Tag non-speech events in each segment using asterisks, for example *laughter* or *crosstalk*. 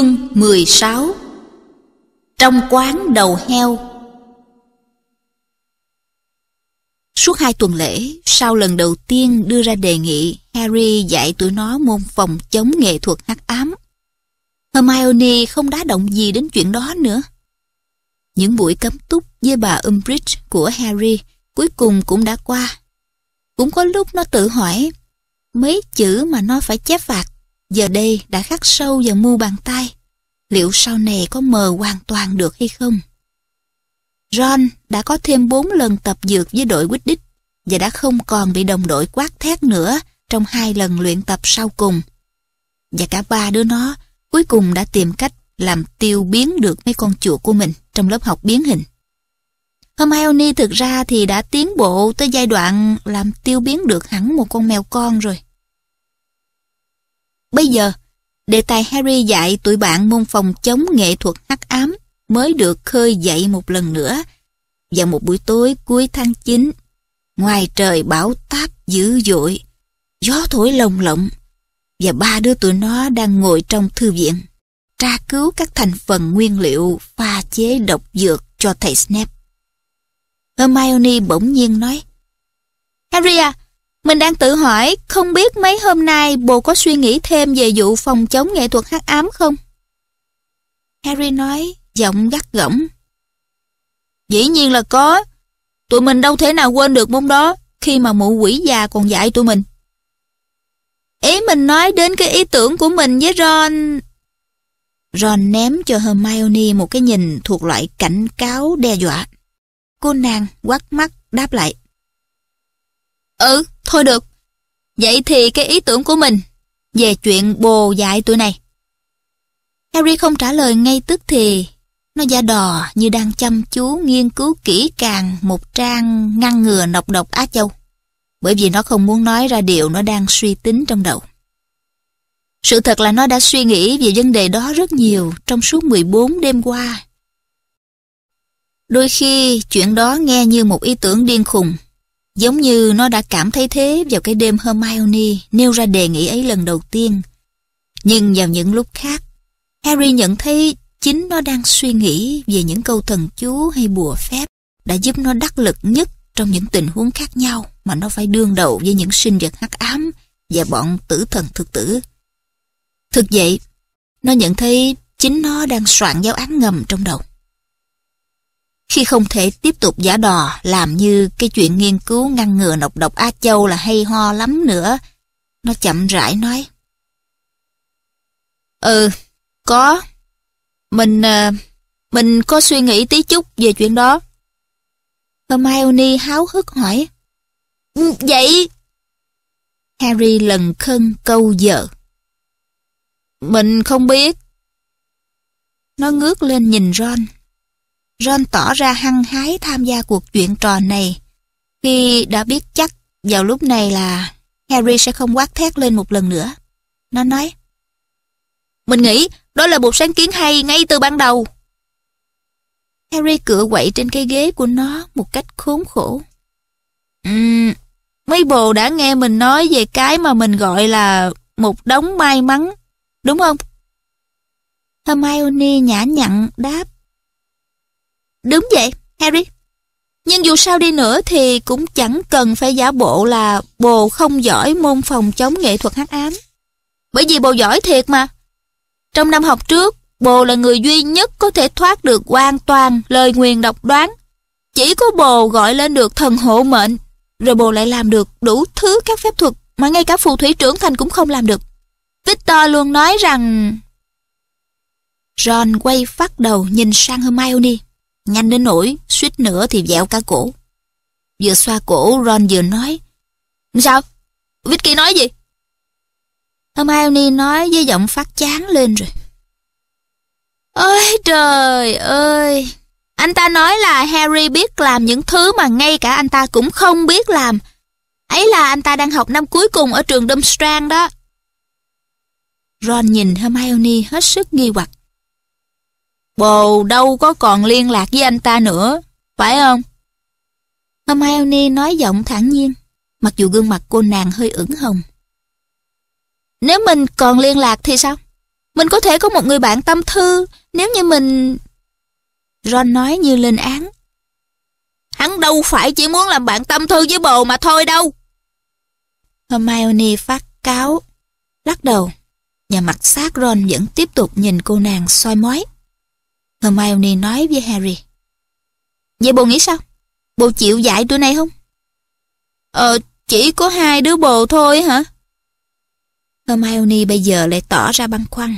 Chương 16 Trong quán đầu heo Suốt hai tuần lễ, sau lần đầu tiên đưa ra đề nghị, Harry dạy tụi nó môn phòng chống nghệ thuật hắc ám. Hermione không đá động gì đến chuyện đó nữa. Những buổi cấm túc với bà Umbridge của Harry cuối cùng cũng đã qua. Cũng có lúc nó tự hỏi, mấy chữ mà nó phải chép phạt giờ đây đã khắc sâu vào mu bàn tay. Liệu sau này có mờ hoàn toàn được hay không? Ron đã có thêm 4 lần tập dượt với đội quýt đích và đã không còn bị đồng đội quát thét nữa trong hai lần luyện tập sau cùng. Và cả ba đứa nó cuối cùng đã tìm cách làm tiêu biến được mấy con chuột của mình trong lớp học biến hình. Hermione thực ra thì đã tiến bộ tới giai đoạn làm tiêu biến được hẳn một con mèo con rồi. Bây giờ, đề tài Harry dạy tụi bạn môn phòng chống nghệ thuật hắc ám mới được khơi dậy một lần nữa vào một buổi tối cuối tháng 9. Ngoài trời bão táp dữ dội, gió thổi lồng lộng và ba đứa tụi nó đang ngồi trong thư viện tra cứu các thành phần nguyên liệu pha chế độc dược cho thầy Snape. Hermione bỗng nhiên nói Harry à, mình đang tự hỏi không biết mấy hôm nay bồ có suy nghĩ thêm về vụ phòng chống nghệ thuật hắc ám không? Harry nói giọng gắt gỏng. Dĩ nhiên là có. Tụi mình đâu thể nào quên được môn đó khi mà mụ quỷ già còn dạy tụi mình. Ý mình nói đến cái ý tưởng của mình với Ron... Ron ném cho Hermione một cái nhìn thuộc loại cảnh cáo đe dọa. Cô nàng quắt mắt đáp lại. Ừ, Thôi được, vậy thì cái ý tưởng của mình về chuyện bồ dạy tụi này. Harry không trả lời ngay tức thì. Nó da đò như đang chăm chú nghiên cứu kỹ càng một trang ngăn ngừa nọc độc Á Châu. Bởi vì nó không muốn nói ra điều nó đang suy tính trong đầu. Sự thật là nó đã suy nghĩ về vấn đề đó rất nhiều trong suốt 14 đêm qua. Đôi khi chuyện đó nghe như một ý tưởng điên khùng Giống như nó đã cảm thấy thế vào cái đêm Hermione nêu ra đề nghị ấy lần đầu tiên. Nhưng vào những lúc khác, Harry nhận thấy chính nó đang suy nghĩ về những câu thần chú hay bùa phép đã giúp nó đắc lực nhất trong những tình huống khác nhau mà nó phải đương đầu với những sinh vật hắc ám và bọn tử thần thực tử. Thực vậy, nó nhận thấy chính nó đang soạn giáo án ngầm trong đầu khi không thể tiếp tục giả đò làm như cái chuyện nghiên cứu ngăn ngừa nọc độc a Châu là hay ho lắm nữa. Nó chậm rãi nói. Ừ, có. Mình, ờ, mình có suy nghĩ tí chút về chuyện đó. Hermione háo hức hỏi. Ừ, vậy? Harry lần khân câu giờ. Mình không biết. Nó ngước lên nhìn Ron Ron tỏ ra hăng hái tham gia cuộc chuyện trò này. Khi đã biết chắc vào lúc này là Harry sẽ không quát thét lên một lần nữa. Nó nói, Mình nghĩ đó là một sáng kiến hay ngay từ ban đầu. Harry cựa quậy trên cái ghế của nó một cách khốn khổ. Uhm, mấy bồ đã nghe mình nói về cái mà mình gọi là một đống may mắn, đúng không? Hermione nhã nhặn đáp. Đúng vậy, Harry. Nhưng dù sao đi nữa thì cũng chẳng cần phải giả bộ là bồ không giỏi môn phòng chống nghệ thuật hắc ám. Bởi vì bồ giỏi thiệt mà. Trong năm học trước, bồ là người duy nhất có thể thoát được hoàn toàn lời nguyền độc đoán. Chỉ có bồ gọi lên được thần hộ mệnh, rồi bồ lại làm được đủ thứ các phép thuật mà ngay cả phù thủy trưởng thành cũng không làm được. Victor luôn nói rằng... Ron quay phát đầu nhìn sang Hermione nhanh đến nỗi suýt nữa thì dẹo cả cổ. Vừa xoa cổ Ron vừa nói Sao? Vicky nói gì? Hermione nói với giọng phát chán lên rồi. Ôi trời ơi! Anh ta nói là Harry biết làm những thứ mà ngay cả anh ta cũng không biết làm. Ấy là anh ta đang học năm cuối cùng ở trường Dumbstrang đó. Ron nhìn Hermione hết sức nghi hoặc. Bồ đâu có còn liên lạc với anh ta nữa, phải không? Hermione nói giọng thản nhiên, mặc dù gương mặt cô nàng hơi ửng hồng. Nếu mình còn liên lạc thì sao? Mình có thể có một người bạn tâm thư nếu như mình... Ron nói như lên án. Hắn đâu phải chỉ muốn làm bạn tâm thư với bồ mà thôi đâu. Hermione phát cáo, lắc đầu. Nhà mặt sát Ron vẫn tiếp tục nhìn cô nàng soi mói. Hermione nói với Harry. Vậy bồ nghĩ sao? Bồ chịu dạy tụi này không? Ờ, chỉ có hai đứa bồ thôi hả? Hermione bây giờ lại tỏ ra băn khoăn.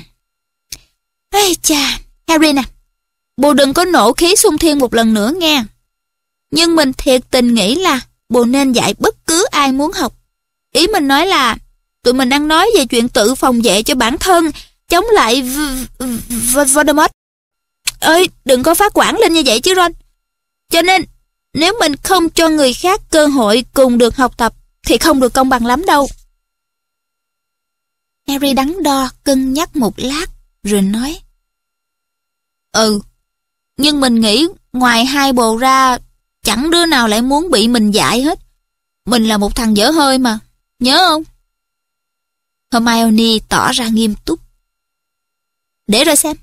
Ê cha, Harry nè, bồ đừng có nổ khí xung thiên một lần nữa nghe. Nhưng mình thiệt tình nghĩ là bồ nên dạy bất cứ ai muốn học. Ý mình nói là tụi mình đang nói về chuyện tự phòng vệ cho bản thân chống lại v v Voldemort ơi đừng có phát quản lên như vậy chứ Ron. Cho nên nếu mình không cho người khác cơ hội cùng được học tập thì không được công bằng lắm đâu. Harry đắn đo cân nhắc một lát rồi nói. Ừ, nhưng mình nghĩ ngoài hai bồ ra chẳng đứa nào lại muốn bị mình dạy hết. Mình là một thằng dở hơi mà, nhớ không? Hermione tỏ ra nghiêm túc. Để rồi xem.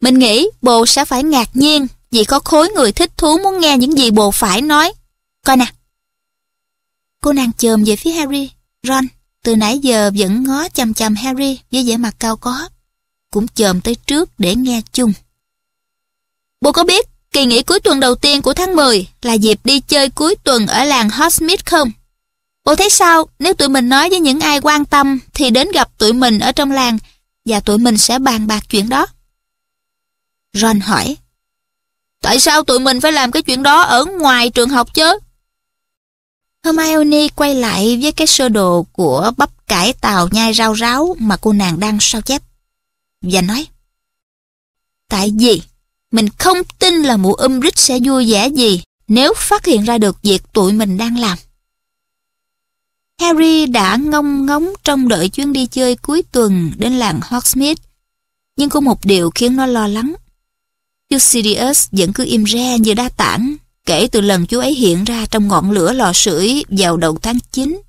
Mình nghĩ bồ sẽ phải ngạc nhiên vì có khối người thích thú muốn nghe những gì bồ phải nói. Coi nè. Cô nàng chồm về phía Harry. Ron từ nãy giờ vẫn ngó chăm chăm Harry với vẻ mặt cao có. Cũng chồm tới trước để nghe chung. Bồ có biết kỳ nghỉ cuối tuần đầu tiên của tháng 10 là dịp đi chơi cuối tuần ở làng Hotsmith không? Bồ thấy sao nếu tụi mình nói với những ai quan tâm thì đến gặp tụi mình ở trong làng và tụi mình sẽ bàn bạc chuyện đó. Ron hỏi. Tại sao tụi mình phải làm cái chuyện đó ở ngoài trường học chứ? Hermione quay lại với cái sơ đồ của bắp cải tàu nhai rau ráo mà cô nàng đang sao chép. Và nói, Tại vì mình không tin là mụ Umbridge sẽ vui vẻ gì nếu phát hiện ra được việc tụi mình đang làm. Harry đã ngông ngóng trong đợi chuyến đi chơi cuối tuần đến làng Hogsmeade, nhưng có một điều khiến nó lo lắng Chú Sirius vẫn cứ im re như đa tảng kể từ lần chú ấy hiện ra trong ngọn lửa lò sưởi vào đầu tháng 9.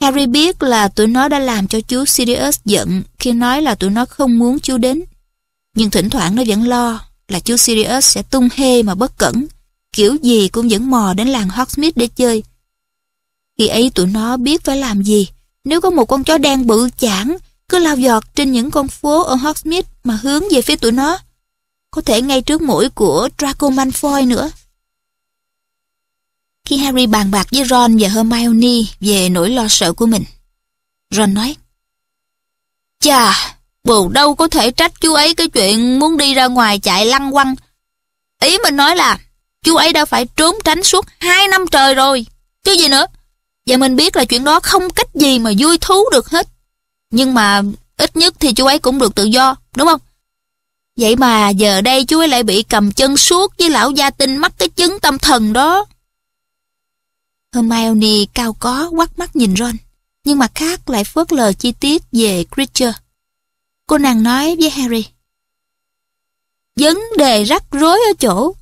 Harry biết là tụi nó đã làm cho chú Sirius giận khi nói là tụi nó không muốn chú đến. Nhưng thỉnh thoảng nó vẫn lo là chú Sirius sẽ tung hê mà bất cẩn, kiểu gì cũng vẫn mò đến làng Hogsmeade để chơi. Khi ấy tụi nó biết phải làm gì, nếu có một con chó đen bự chảng cứ lao giọt trên những con phố ở Hogsmeade mà hướng về phía tụi nó có thể ngay trước mũi của Draco Malfoy nữa. Khi Harry bàn bạc với Ron và Hermione về nỗi lo sợ của mình, Ron nói, Chà, bồ đâu có thể trách chú ấy cái chuyện muốn đi ra ngoài chạy lăng quăng. Ý mình nói là, chú ấy đã phải trốn tránh suốt hai năm trời rồi, chứ gì nữa. Và mình biết là chuyện đó không cách gì mà vui thú được hết. Nhưng mà ít nhất thì chú ấy cũng được tự do, đúng không? Vậy mà giờ đây chú ấy lại bị cầm chân suốt với lão gia tinh mắc cái chứng tâm thần đó. Hermione cao có quắt mắt nhìn Ron, nhưng mặt khác lại phớt lờ chi tiết về Creature. Cô nàng nói với Harry. Vấn đề rắc rối ở chỗ,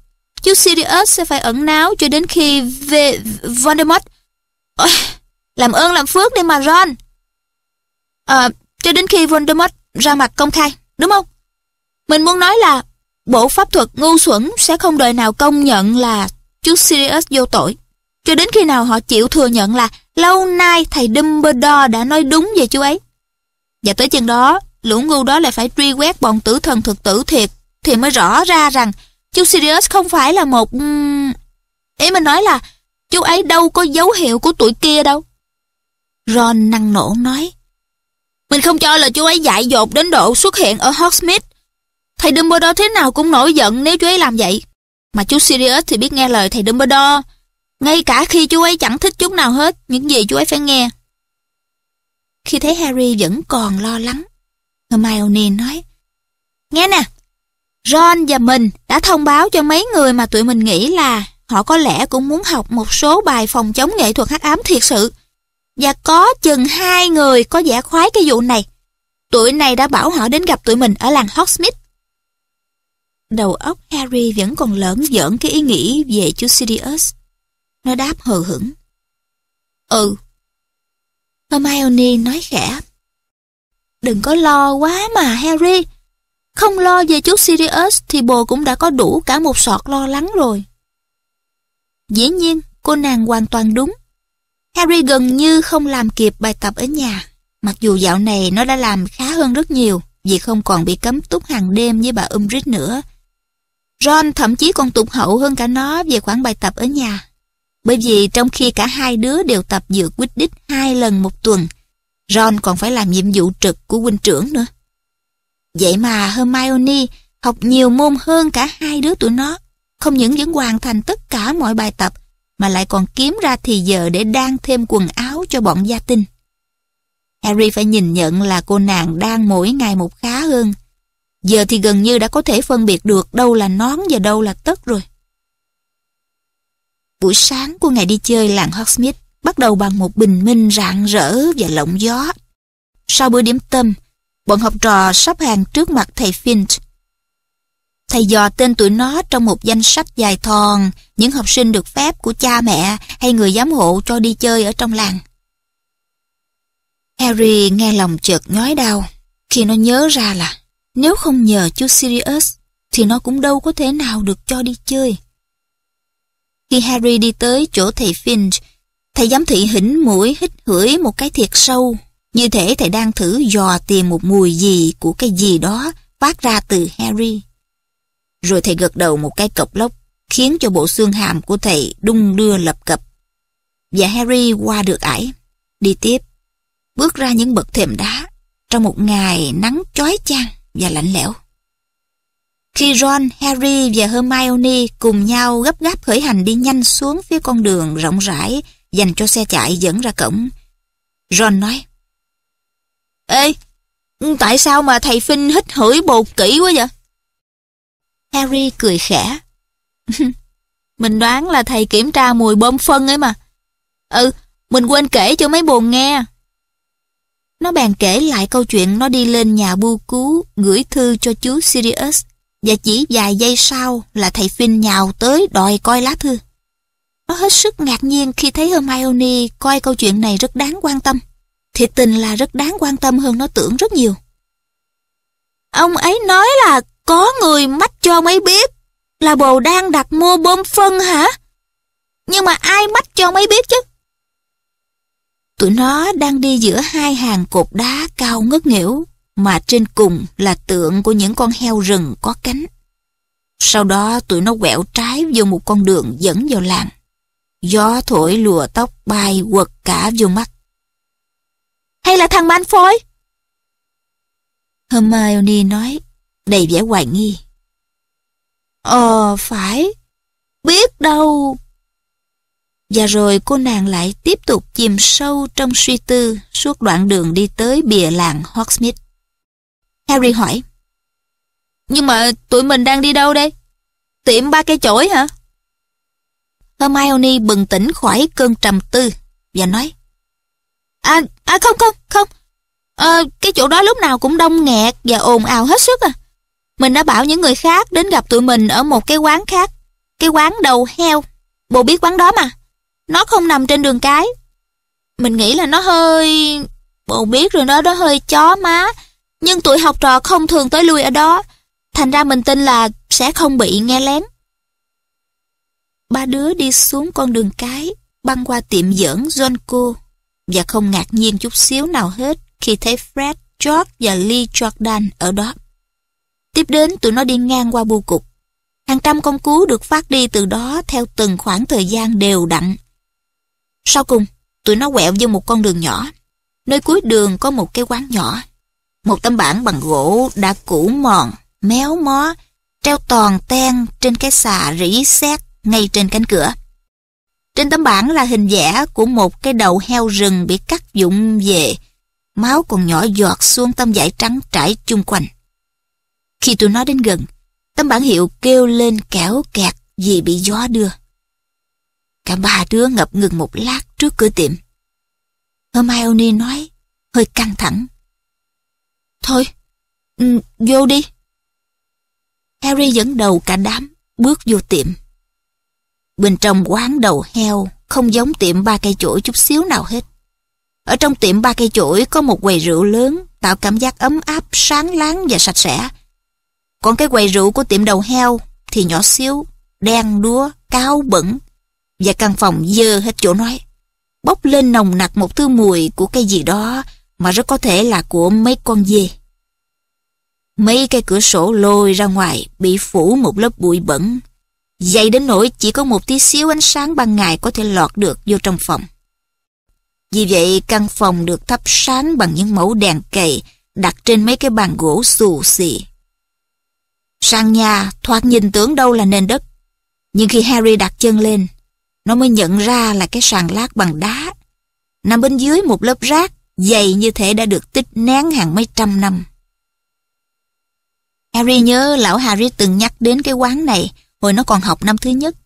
chú Sirius sẽ phải ẩn náu cho đến khi về Voldemort. Ôi, làm ơn làm phước đi mà Ron. À, cho đến khi Voldemort ra mặt công khai, đúng không? Mình muốn nói là bộ pháp thuật ngu xuẩn sẽ không đời nào công nhận là chú Sirius vô tội. Cho đến khi nào họ chịu thừa nhận là lâu nay thầy Dumbledore đã nói đúng về chú ấy. Và tới chừng đó, lũ ngu đó lại phải truy quét bọn tử thần thực tử thiệt thì mới rõ ra rằng chú Sirius không phải là một... Ý mình nói là chú ấy đâu có dấu hiệu của tuổi kia đâu. Ron năng nổ nói. Mình không cho là chú ấy dại dột đến độ xuất hiện ở Hogsmeade Thầy Dumbledore thế nào cũng nổi giận nếu chú ấy làm vậy. Mà chú Sirius thì biết nghe lời thầy Dumbledore. Ngay cả khi chú ấy chẳng thích chút nào hết, những gì chú ấy phải nghe. Khi thấy Harry vẫn còn lo lắng, Hermione nói, Nghe nè, Ron và mình đã thông báo cho mấy người mà tụi mình nghĩ là họ có lẽ cũng muốn học một số bài phòng chống nghệ thuật hắc ám thiệt sự. Và có chừng hai người có vẻ khoái cái vụ này. Tụi này đã bảo họ đến gặp tụi mình ở làng Hogsmeade đầu óc Harry vẫn còn lởn giỡn cái ý nghĩ về chú Sirius. Nó đáp hờ hững. Ừ. Hermione nói khẽ. Đừng có lo quá mà Harry. Không lo về chú Sirius thì bồ cũng đã có đủ cả một sọt lo lắng rồi. Dĩ nhiên, cô nàng hoàn toàn đúng. Harry gần như không làm kịp bài tập ở nhà. Mặc dù dạo này nó đã làm khá hơn rất nhiều vì không còn bị cấm túc hàng đêm với bà Umbridge nữa Ron thậm chí còn tụt hậu hơn cả nó về khoảng bài tập ở nhà. Bởi vì trong khi cả hai đứa đều tập dựa quýt đích hai lần một tuần, Ron còn phải làm nhiệm vụ trực của huynh trưởng nữa. Vậy mà Hermione học nhiều môn hơn cả hai đứa tụi nó, không những vẫn hoàn thành tất cả mọi bài tập mà lại còn kiếm ra thì giờ để đan thêm quần áo cho bọn gia tinh. Harry phải nhìn nhận là cô nàng đang mỗi ngày một khá hơn, Giờ thì gần như đã có thể phân biệt được đâu là nón và đâu là tất rồi. Buổi sáng của ngày đi chơi làng Hogsmeade bắt đầu bằng một bình minh rạng rỡ và lộng gió. Sau bữa điểm tâm, bọn học trò sắp hàng trước mặt thầy Finch. Thầy dò tên tụi nó trong một danh sách dài thòn những học sinh được phép của cha mẹ hay người giám hộ cho đi chơi ở trong làng. Harry nghe lòng chợt nhói đau khi nó nhớ ra là nếu không nhờ chú Sirius, thì nó cũng đâu có thể nào được cho đi chơi. Khi Harry đi tới chỗ thầy Finch, thầy giám thị hỉnh mũi hít hửi một cái thiệt sâu, như thể thầy đang thử dò tìm một mùi gì của cái gì đó phát ra từ Harry. Rồi thầy gật đầu một cái cộc lốc, khiến cho bộ xương hàm của thầy đung đưa lập cập. Và Harry qua được ải, đi tiếp, bước ra những bậc thềm đá trong một ngày nắng chói chang và lạnh lẽo. Khi Ron, Harry và Hermione cùng nhau gấp gáp khởi hành đi nhanh xuống phía con đường rộng rãi dành cho xe chạy dẫn ra cổng, Ron nói Ê, tại sao mà thầy Phinh hít hửi bột kỹ quá vậy? Harry cười khẽ *laughs* Mình đoán là thầy kiểm tra mùi bơm phân ấy mà Ừ, mình quên kể cho mấy buồn nghe nó bàn kể lại câu chuyện nó đi lên nhà bu cú gửi thư cho chú Sirius và chỉ vài giây sau là thầy Finn nhào tới đòi coi lá thư. Nó hết sức ngạc nhiên khi thấy Hermione coi câu chuyện này rất đáng quan tâm. Thiệt tình là rất đáng quan tâm hơn nó tưởng rất nhiều. Ông ấy nói là có người mách cho ông ấy biết là bồ đang đặt mua bom phân hả? Nhưng mà ai mách cho ông ấy biết chứ? Tụi nó đang đi giữa hai hàng cột đá cao ngất nghỉu, mà trên cùng là tượng của những con heo rừng có cánh. Sau đó tụi nó quẹo trái vô một con đường dẫn vào làng. Gió thổi lùa tóc bay quật cả vô mắt. Hay là thằng man phôi? Hermione nói, đầy vẻ hoài nghi. Ờ, phải. Biết đâu và rồi cô nàng lại tiếp tục chìm sâu trong suy tư suốt đoạn đường đi tới bìa làng Hogsmeade. Harry hỏi, Nhưng mà tụi mình đang đi đâu đây? Tiệm ba cây chổi hả? Hermione bừng tỉnh khỏi cơn trầm tư và nói, À, à không không không, à, cái chỗ đó lúc nào cũng đông nghẹt và ồn ào hết sức à. Mình đã bảo những người khác đến gặp tụi mình ở một cái quán khác, cái quán đầu heo. Bồ biết quán đó mà. Nó không nằm trên đường cái. Mình nghĩ là nó hơi... Bộ biết rồi đó, nó hơi chó má. Nhưng tụi học trò không thường tới lui ở đó. Thành ra mình tin là sẽ không bị nghe lén. Ba đứa đi xuống con đường cái, băng qua tiệm giỡn Jonko. Và không ngạc nhiên chút xíu nào hết khi thấy Fred, George và Lee Jordan ở đó. Tiếp đến tụi nó đi ngang qua bưu cục. Hàng trăm con cú được phát đi từ đó theo từng khoảng thời gian đều đặn. Sau cùng, tụi nó quẹo vô một con đường nhỏ. Nơi cuối đường có một cái quán nhỏ. Một tấm bảng bằng gỗ đã cũ mòn, méo mó, treo toàn ten trên cái xà rỉ sét ngay trên cánh cửa. Trên tấm bảng là hình vẽ của một cái đầu heo rừng bị cắt dụng về. Máu còn nhỏ giọt xuống tấm vải trắng trải chung quanh. Khi tụi nó đến gần, tấm bảng hiệu kêu lên kẻo kẹt vì bị gió đưa. Cả ba đứa ngập ngừng một lát trước cửa tiệm. Hermione nói, hơi căng thẳng. Thôi, ừ, vô đi. Harry dẫn đầu cả đám, bước vô tiệm. Bên trong quán đầu heo không giống tiệm ba cây chổi chút xíu nào hết. Ở trong tiệm ba cây chổi có một quầy rượu lớn tạo cảm giác ấm áp, sáng láng và sạch sẽ. Còn cái quầy rượu của tiệm đầu heo thì nhỏ xíu, đen đúa, cao bẩn, và căn phòng dơ hết chỗ nói. Bốc lên nồng nặc một thứ mùi của cái gì đó mà rất có thể là của mấy con dê. Mấy cái cửa sổ lôi ra ngoài bị phủ một lớp bụi bẩn, dày đến nỗi chỉ có một tí xíu ánh sáng ban ngày có thể lọt được vô trong phòng. Vì vậy căn phòng được thắp sáng bằng những mẫu đèn cầy đặt trên mấy cái bàn gỗ xù xì. Sang nhà thoạt nhìn tưởng đâu là nền đất, nhưng khi Harry đặt chân lên, nó mới nhận ra là cái sàn lát bằng đá. Nằm bên dưới một lớp rác dày như thể đã được tích nén hàng mấy trăm năm. Harry nhớ lão Harry từng nhắc đến cái quán này hồi nó còn học năm thứ nhất.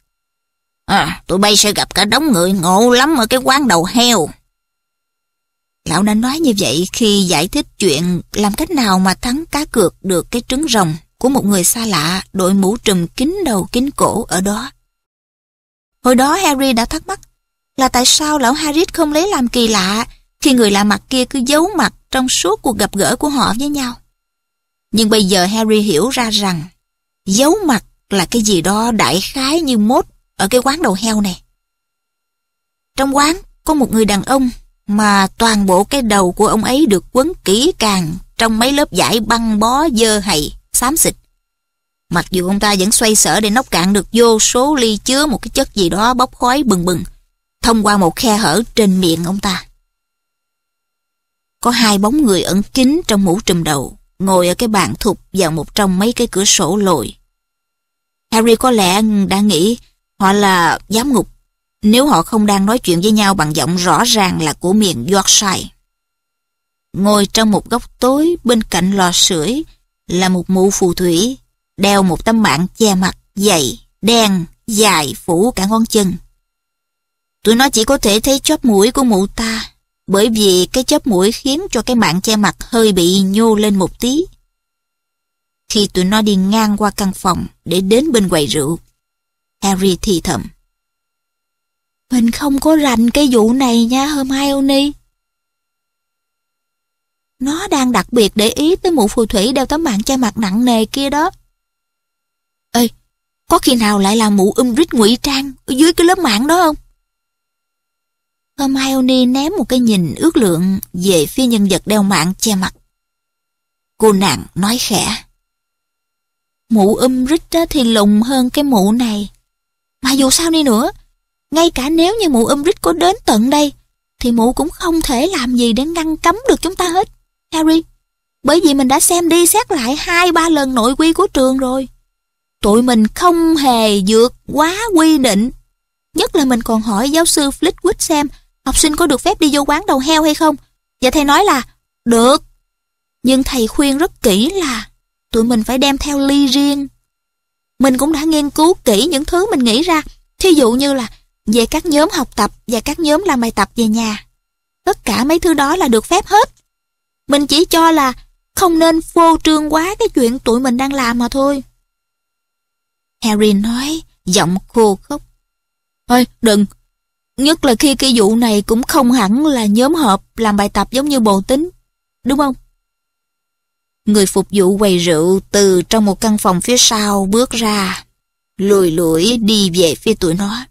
À, tụi bay sẽ gặp cả đống người ngộ lắm ở cái quán đầu heo. Lão đã nói như vậy khi giải thích chuyện làm cách nào mà thắng cá cược được cái trứng rồng của một người xa lạ đội mũ trùm kín đầu kín cổ ở đó. Hồi đó Harry đã thắc mắc là tại sao lão Harris không lấy làm kỳ lạ khi người lạ mặt kia cứ giấu mặt trong suốt cuộc gặp gỡ của họ với nhau. Nhưng bây giờ Harry hiểu ra rằng giấu mặt là cái gì đó đại khái như mốt ở cái quán đầu heo này. Trong quán có một người đàn ông mà toàn bộ cái đầu của ông ấy được quấn kỹ càng trong mấy lớp vải băng bó dơ hầy, xám xịt. Mặc dù ông ta vẫn xoay sở để nóc cạn được vô số ly chứa một cái chất gì đó bốc khói bừng bừng, thông qua một khe hở trên miệng ông ta. Có hai bóng người ẩn kín trong mũ trùm đầu, ngồi ở cái bàn thụt vào một trong mấy cái cửa sổ lồi. Harry có lẽ đã nghĩ họ là giám ngục, nếu họ không đang nói chuyện với nhau bằng giọng rõ ràng là của miền Yorkshire. Ngồi trong một góc tối bên cạnh lò sưởi là một mụ phù thủy đeo một tấm mạng che mặt dày, đen, dài phủ cả ngón chân. Tụi nó chỉ có thể thấy chóp mũi của mụ ta, bởi vì cái chóp mũi khiến cho cái mạng che mặt hơi bị nhô lên một tí. Khi tụi nó đi ngang qua căn phòng để đến bên quầy rượu, Harry thì thầm. Mình không có rành cái vụ này nha Hermione. Nó đang đặc biệt để ý tới mụ phù thủy đeo tấm mạng che mặt nặng nề kia đó. Có khi nào lại là mụ um ngụy trang ở dưới cái lớp mạng đó không? Hermione ném một cái nhìn ước lượng về phía nhân vật đeo mạng che mặt. Cô nàng nói khẽ. Mụ um rít thì lùng hơn cái mụ này. Mà dù sao đi nữa, ngay cả nếu như mụ um rít có đến tận đây, thì mụ cũng không thể làm gì để ngăn cấm được chúng ta hết, Harry. Bởi vì mình đã xem đi xét lại hai ba lần nội quy của trường rồi tụi mình không hề vượt quá quy định. Nhất là mình còn hỏi giáo sư Flitwick xem học sinh có được phép đi vô quán đầu heo hay không. Và thầy nói là được. Nhưng thầy khuyên rất kỹ là tụi mình phải đem theo ly riêng. Mình cũng đã nghiên cứu kỹ những thứ mình nghĩ ra. Thí dụ như là về các nhóm học tập và các nhóm làm bài tập về nhà. Tất cả mấy thứ đó là được phép hết. Mình chỉ cho là không nên phô trương quá cái chuyện tụi mình đang làm mà thôi. Harry nói, giọng khô khốc. Thôi, đừng. Nhất là khi cái vụ này cũng không hẳn là nhóm họp làm bài tập giống như bộ tính. Đúng không? Người phục vụ quầy rượu từ trong một căn phòng phía sau bước ra, lùi lủi đi về phía tụi nó.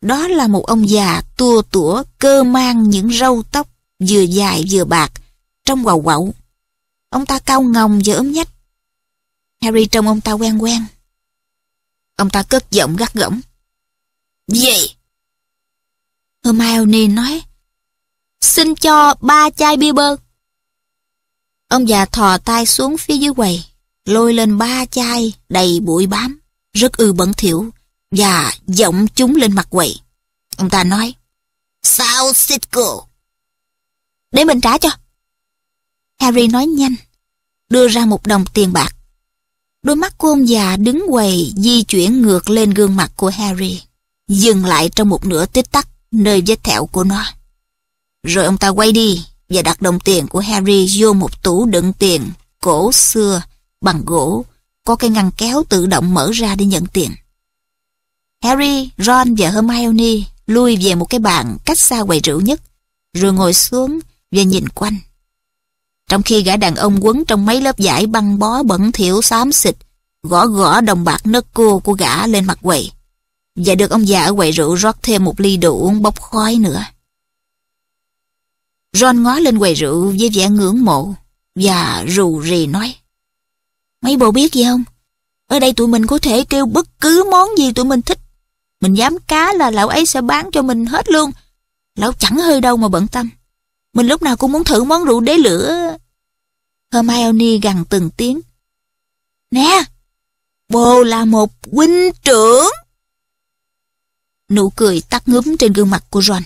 Đó là một ông già tua tủa cơ mang những râu tóc vừa dài vừa bạc, trong quầu quậu. Ông ta cao ngồng và ốm nhách. Harry trông ông ta quen quen, Ông ta cất giọng gắt gỏng. Gì? Hermione nói. Xin cho ba chai bia bơ. Ông già thò tay xuống phía dưới quầy, lôi lên ba chai đầy bụi bám, rất ư bẩn thỉu và giọng chúng lên mặt quầy. Ông ta nói, Sao Sitco? Để mình trả cho. Harry nói nhanh, đưa ra một đồng tiền bạc. Đôi mắt của ông già đứng quầy di chuyển ngược lên gương mặt của Harry, dừng lại trong một nửa tích tắc nơi vết thẹo của nó. Rồi ông ta quay đi và đặt đồng tiền của Harry vô một tủ đựng tiền cổ xưa bằng gỗ, có cái ngăn kéo tự động mở ra để nhận tiền. Harry, Ron và Hermione lui về một cái bàn cách xa quầy rượu nhất, rồi ngồi xuống và nhìn quanh trong khi gã đàn ông quấn trong mấy lớp vải băng bó bẩn thỉu xám xịt gõ gõ đồng bạc nứt cua của gã lên mặt quầy và được ông già ở quầy rượu rót thêm một ly đồ uống bốc khói nữa John ngó lên quầy rượu với vẻ ngưỡng mộ và rù rì nói mấy bộ biết gì không ở đây tụi mình có thể kêu bất cứ món gì tụi mình thích mình dám cá là lão ấy sẽ bán cho mình hết luôn lão chẳng hơi đâu mà bận tâm mình lúc nào cũng muốn thử món rượu đế lửa. Hermione gằn từng tiếng. Nè, bồ là một huynh trưởng. Nụ cười tắt ngấm trên gương mặt của Ron.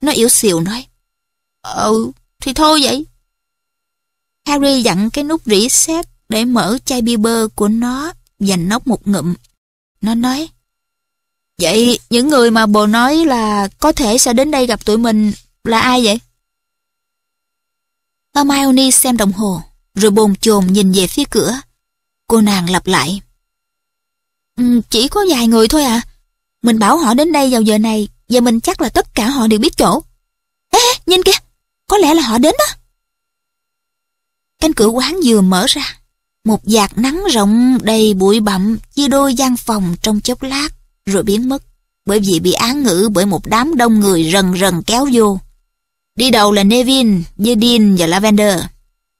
Nó yếu xìu nói. Ừ, thì thôi vậy. Harry dặn cái nút rỉ sét để mở chai bia bơ của nó và nóc một ngụm. Nó nói. Vậy những người mà bồ nói là có thể sẽ đến đây gặp tụi mình là ai vậy? Hermione xem đồng hồ, rồi bồn chồn nhìn về phía cửa. Cô nàng lặp lại. Ừ, chỉ có vài người thôi à. Mình bảo họ đến đây vào giờ này và mình chắc là tất cả họ đều biết chỗ. Ê, nhìn kìa, có lẽ là họ đến đó. Cánh cửa quán vừa mở ra, một vạt nắng rộng đầy bụi bặm chia đôi gian phòng trong chốc lát rồi biến mất bởi vì bị án ngữ bởi một đám đông người rần rần kéo vô. Đi đầu là Nevin, Yedin và Lavender.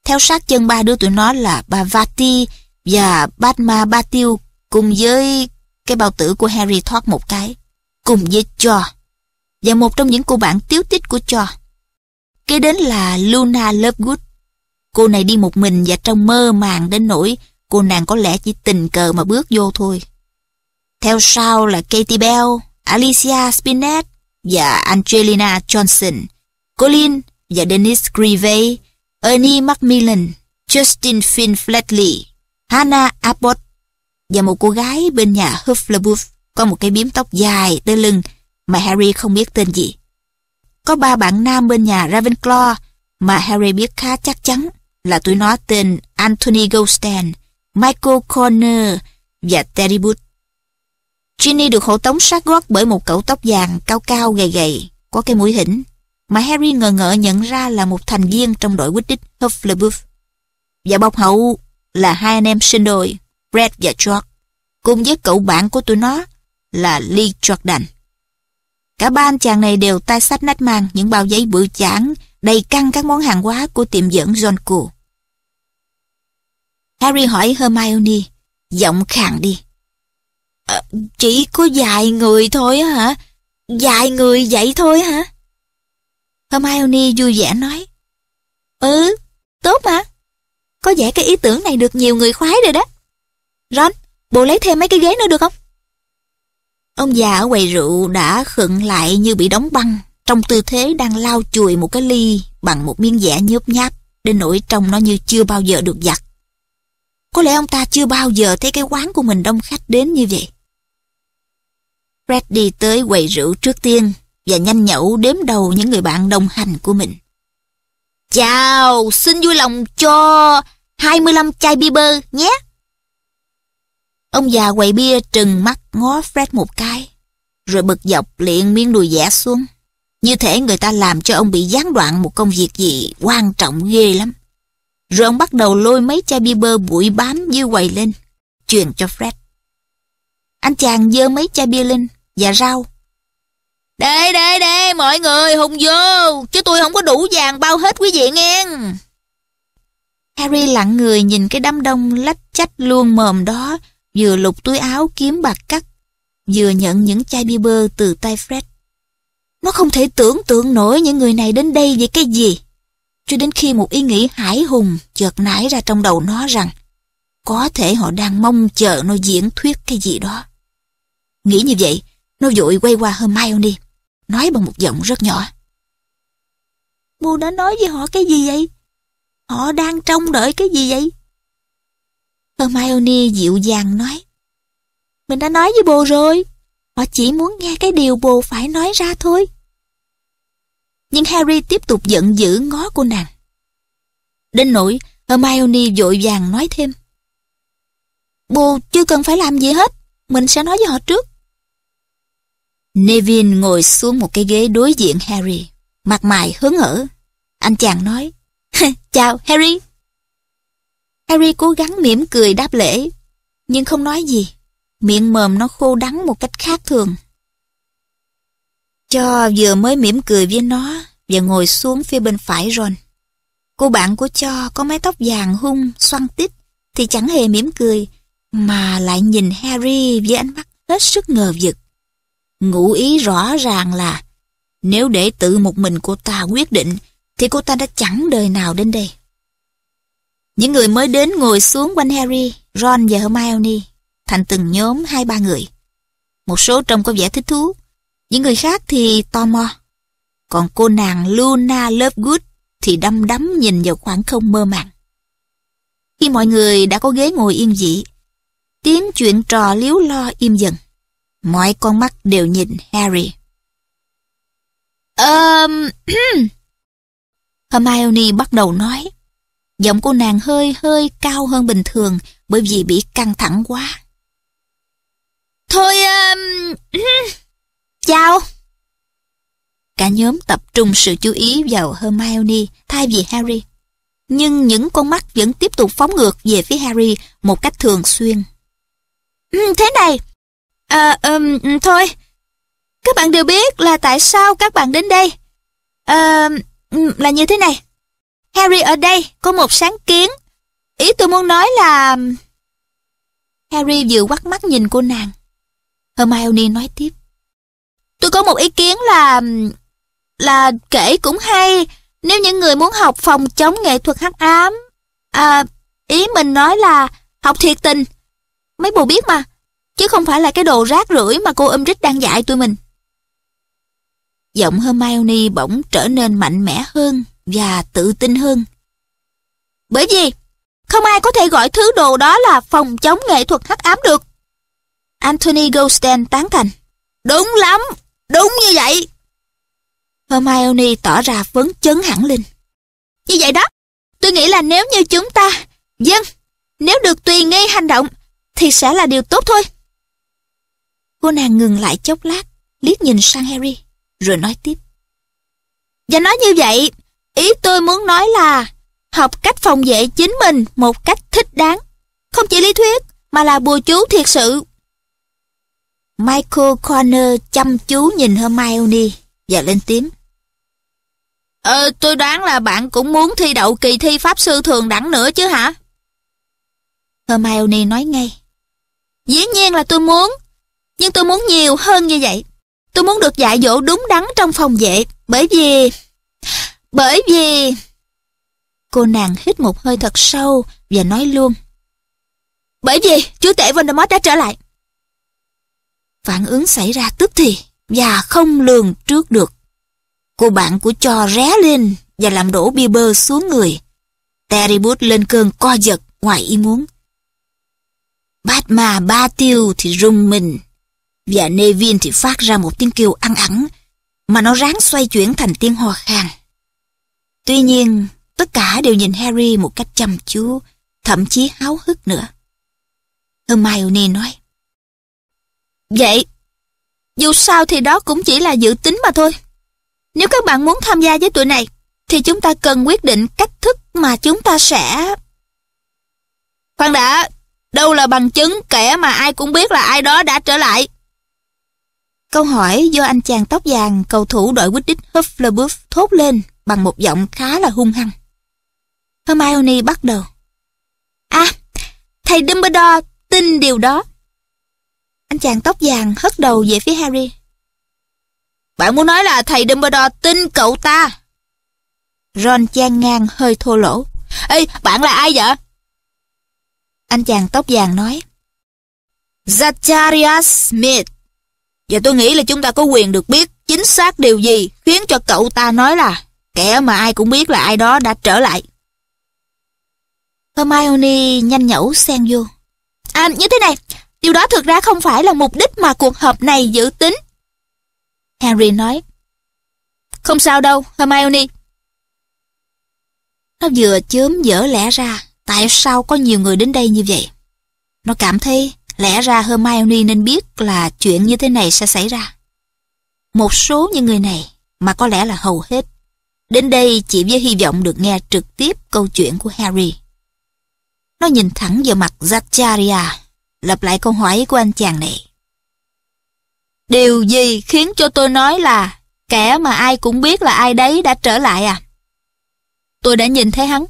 Theo sát chân ba đứa tụi nó là bà Vati và Batma Batiu cùng với cái bao tử của Harry thoát một cái. Cùng với Cho và một trong những cô bạn tiếu tích của Cho. Kế đến là Luna Lovegood. Cô này đi một mình và trong mơ màng đến nỗi cô nàng có lẽ chỉ tình cờ mà bước vô thôi. Theo sau là Katie Bell, Alicia Spinett và Angelina Johnson Colin và Dennis Grieve, Ernie Macmillan, Justin Finn Flatley, Hannah Abbott và một cô gái bên nhà Hufflepuff có một cái biếm tóc dài tới lưng mà Harry không biết tên gì. Có ba bạn nam bên nhà Ravenclaw mà Harry biết khá chắc chắn là tụi nó tên Anthony Goldstein, Michael Corner và Terry Booth. Ginny được hộ tống sát gót bởi một cậu tóc vàng cao cao gầy gầy, có cái mũi hỉnh mà Harry ngờ ngợ nhận ra là một thành viên trong đội quyết đích Hufflepuff. Và bọc hậu là hai anh em sinh đôi, Fred và George, cùng với cậu bạn của tụi nó là Lee Jordan. Cả ba anh chàng này đều tay sách nách mang những bao giấy bự chản đầy căng các món hàng hóa của tiệm dẫn John Cool. Harry hỏi Hermione, giọng khàn đi. À, chỉ có vài người thôi hả? Vài người vậy thôi hả? Hermione vui vẻ nói. Ừ, tốt mà. Có vẻ cái ý tưởng này được nhiều người khoái rồi đó. Ron, bộ lấy thêm mấy cái ghế nữa được không? Ông già ở quầy rượu đã khựng lại như bị đóng băng, trong tư thế đang lau chùi một cái ly bằng một miếng dẻ nhớp nháp, đến nỗi trông nó như chưa bao giờ được giặt. Có lẽ ông ta chưa bao giờ thấy cái quán của mình đông khách đến như vậy. Fred đi tới quầy rượu trước tiên, và nhanh nhẩu đếm đầu những người bạn đồng hành của mình. Chào, xin vui lòng cho 25 chai bia bơ nhé. Ông già quầy bia trừng mắt ngó Fred một cái, rồi bực dọc liền miên đùi dẻ xuống. Như thể người ta làm cho ông bị gián đoạn một công việc gì quan trọng ghê lắm. Rồi ông bắt đầu lôi mấy chai bia bơ bụi bám dưới quầy lên, truyền cho Fred. Anh chàng dơ mấy chai bia lên và rau đây đây đây mọi người hùng vô Chứ tôi không có đủ vàng bao hết quý vị nghe Harry lặng người nhìn cái đám đông lách chách luôn mồm đó Vừa lục túi áo kiếm bạc cắt Vừa nhận những chai bia bơ từ tay Fred Nó không thể tưởng tượng nổi những người này đến đây vì cái gì Cho đến khi một ý nghĩ hải hùng chợt nảy ra trong đầu nó rằng Có thể họ đang mong chờ nó diễn thuyết cái gì đó Nghĩ như vậy, nó vội quay qua Hermione nói bằng một giọng rất nhỏ. Mu đã nói với họ cái gì vậy? Họ đang trông đợi cái gì vậy? Hermione dịu dàng nói. Mình đã nói với bồ rồi. Họ chỉ muốn nghe cái điều bồ phải nói ra thôi. Nhưng Harry tiếp tục giận dữ ngó cô nàng. Đến nỗi Hermione vội vàng nói thêm. Bồ chưa cần phải làm gì hết. Mình sẽ nói với họ trước. Nevin ngồi xuống một cái ghế đối diện Harry, mặt mày hớn hở. Anh chàng nói, Chào Harry. Harry cố gắng mỉm cười đáp lễ, nhưng không nói gì. Miệng mồm nó khô đắng một cách khác thường. Cho vừa mới mỉm cười với nó và ngồi xuống phía bên phải Ron. Cô bạn của Cho có mái tóc vàng hung, xoăn tít thì chẳng hề mỉm cười mà lại nhìn Harry với ánh mắt hết sức ngờ vực ngụ ý rõ ràng là nếu để tự một mình cô ta quyết định thì cô ta đã chẳng đời nào đến đây. Những người mới đến ngồi xuống quanh Harry, Ron và Hermione, thành từng nhóm hai ba người. Một số trông có vẻ thích thú, những người khác thì tò mò. Còn cô nàng Luna Lovegood thì đăm đắm nhìn vào khoảng không mơ màng. Khi mọi người đã có ghế ngồi yên dị, tiếng chuyện trò liếu lo im dần. Mọi con mắt đều nhìn Harry. Um, *clears throat* Hermione bắt đầu nói. Giọng cô nàng hơi hơi cao hơn bình thường bởi vì bị căng thẳng quá. Thôi, um, *clears throat* chào. Cả nhóm tập trung sự chú ý vào Hermione thay vì Harry. Nhưng những con mắt vẫn tiếp tục phóng ngược về phía Harry một cách thường xuyên. Ừ, thế này, À, um, thôi. Các bạn đều biết là tại sao các bạn đến đây. À, là như thế này. Harry ở đây có một sáng kiến. Ý tôi muốn nói là... Harry vừa quắt mắt nhìn cô nàng. Hermione nói tiếp. Tôi có một ý kiến là... Là kể cũng hay nếu những người muốn học phòng chống nghệ thuật hắc ám. À, ý mình nói là học thiệt tình. Mấy bù biết mà chứ không phải là cái đồ rác rưởi mà cô Umbrick đang dạy tụi mình. Giọng Hermione bỗng trở nên mạnh mẽ hơn và tự tin hơn. Bởi vì không ai có thể gọi thứ đồ đó là phòng chống nghệ thuật hắc ám được. Anthony Goldstein tán thành. Đúng lắm, đúng như vậy. Hermione tỏ ra phấn chấn hẳn lên. Như vậy đó, tôi nghĩ là nếu như chúng ta, dân, nếu được tùy nghi hành động, thì sẽ là điều tốt thôi. Cô nàng ngừng lại chốc lát, liếc nhìn sang Harry, rồi nói tiếp. Và nói như vậy, ý tôi muốn nói là học cách phòng vệ chính mình một cách thích đáng. Không chỉ lý thuyết, mà là bùa chú thiệt sự. Michael Corner chăm chú nhìn Hermione và lên tiếng. Ờ, tôi đoán là bạn cũng muốn thi đậu kỳ thi Pháp Sư Thường Đẳng nữa chứ hả? Hermione nói ngay. Dĩ nhiên là tôi muốn, nhưng tôi muốn nhiều hơn như vậy. Tôi muốn được dạy dỗ đúng đắn trong phòng vệ. Bởi vì... Bởi vì... Cô nàng hít một hơi thật sâu và nói luôn. Bởi vì chú tể Voldemort đã trở lại. Phản ứng xảy ra tức thì và không lường trước được. Cô bạn của cho ré lên và làm đổ bia bơ xuống người. Terry Booth lên cơn co giật ngoài ý muốn. Bát mà ba tiêu thì rung mình và Nevin thì phát ra một tiếng kêu ăn ẳng mà nó ráng xoay chuyển thành tiếng ho khan. Tuy nhiên, tất cả đều nhìn Harry một cách chăm chú, thậm chí háo hức nữa. Hermione nói. Vậy, dù sao thì đó cũng chỉ là dự tính mà thôi. Nếu các bạn muốn tham gia với tụi này, thì chúng ta cần quyết định cách thức mà chúng ta sẽ... Khoan đã, đâu là bằng chứng kẻ mà ai cũng biết là ai đó đã trở lại. Câu hỏi do anh chàng tóc vàng cầu thủ đội quýt đích Hufflepuff thốt lên bằng một giọng khá là hung hăng. Hermione bắt đầu. À, thầy Dumbledore tin điều đó. Anh chàng tóc vàng hất đầu về phía Harry. Bạn muốn nói là thầy Dumbledore tin cậu ta? Ron chan ngang hơi thô lỗ. Ê, bạn là ai vậy? Anh chàng tóc vàng nói. Zacharias Smith. Và tôi nghĩ là chúng ta có quyền được biết chính xác điều gì khiến cho cậu ta nói là kẻ mà ai cũng biết là ai đó đã trở lại. Hermione nhanh nhẩu xen vô. À, như thế này, điều đó thực ra không phải là mục đích mà cuộc họp này dự tính. Harry nói. Không sao đâu, Hermione. Nó vừa chớm dở lẽ ra, tại sao có nhiều người đến đây như vậy? Nó cảm thấy Lẽ ra Hermione nên biết là chuyện như thế này sẽ xảy ra. Một số những người này, mà có lẽ là hầu hết, đến đây chỉ với hy vọng được nghe trực tiếp câu chuyện của Harry. Nó nhìn thẳng vào mặt Zacharia, lặp lại câu hỏi của anh chàng này. Điều gì khiến cho tôi nói là kẻ mà ai cũng biết là ai đấy đã trở lại à? Tôi đã nhìn thấy hắn.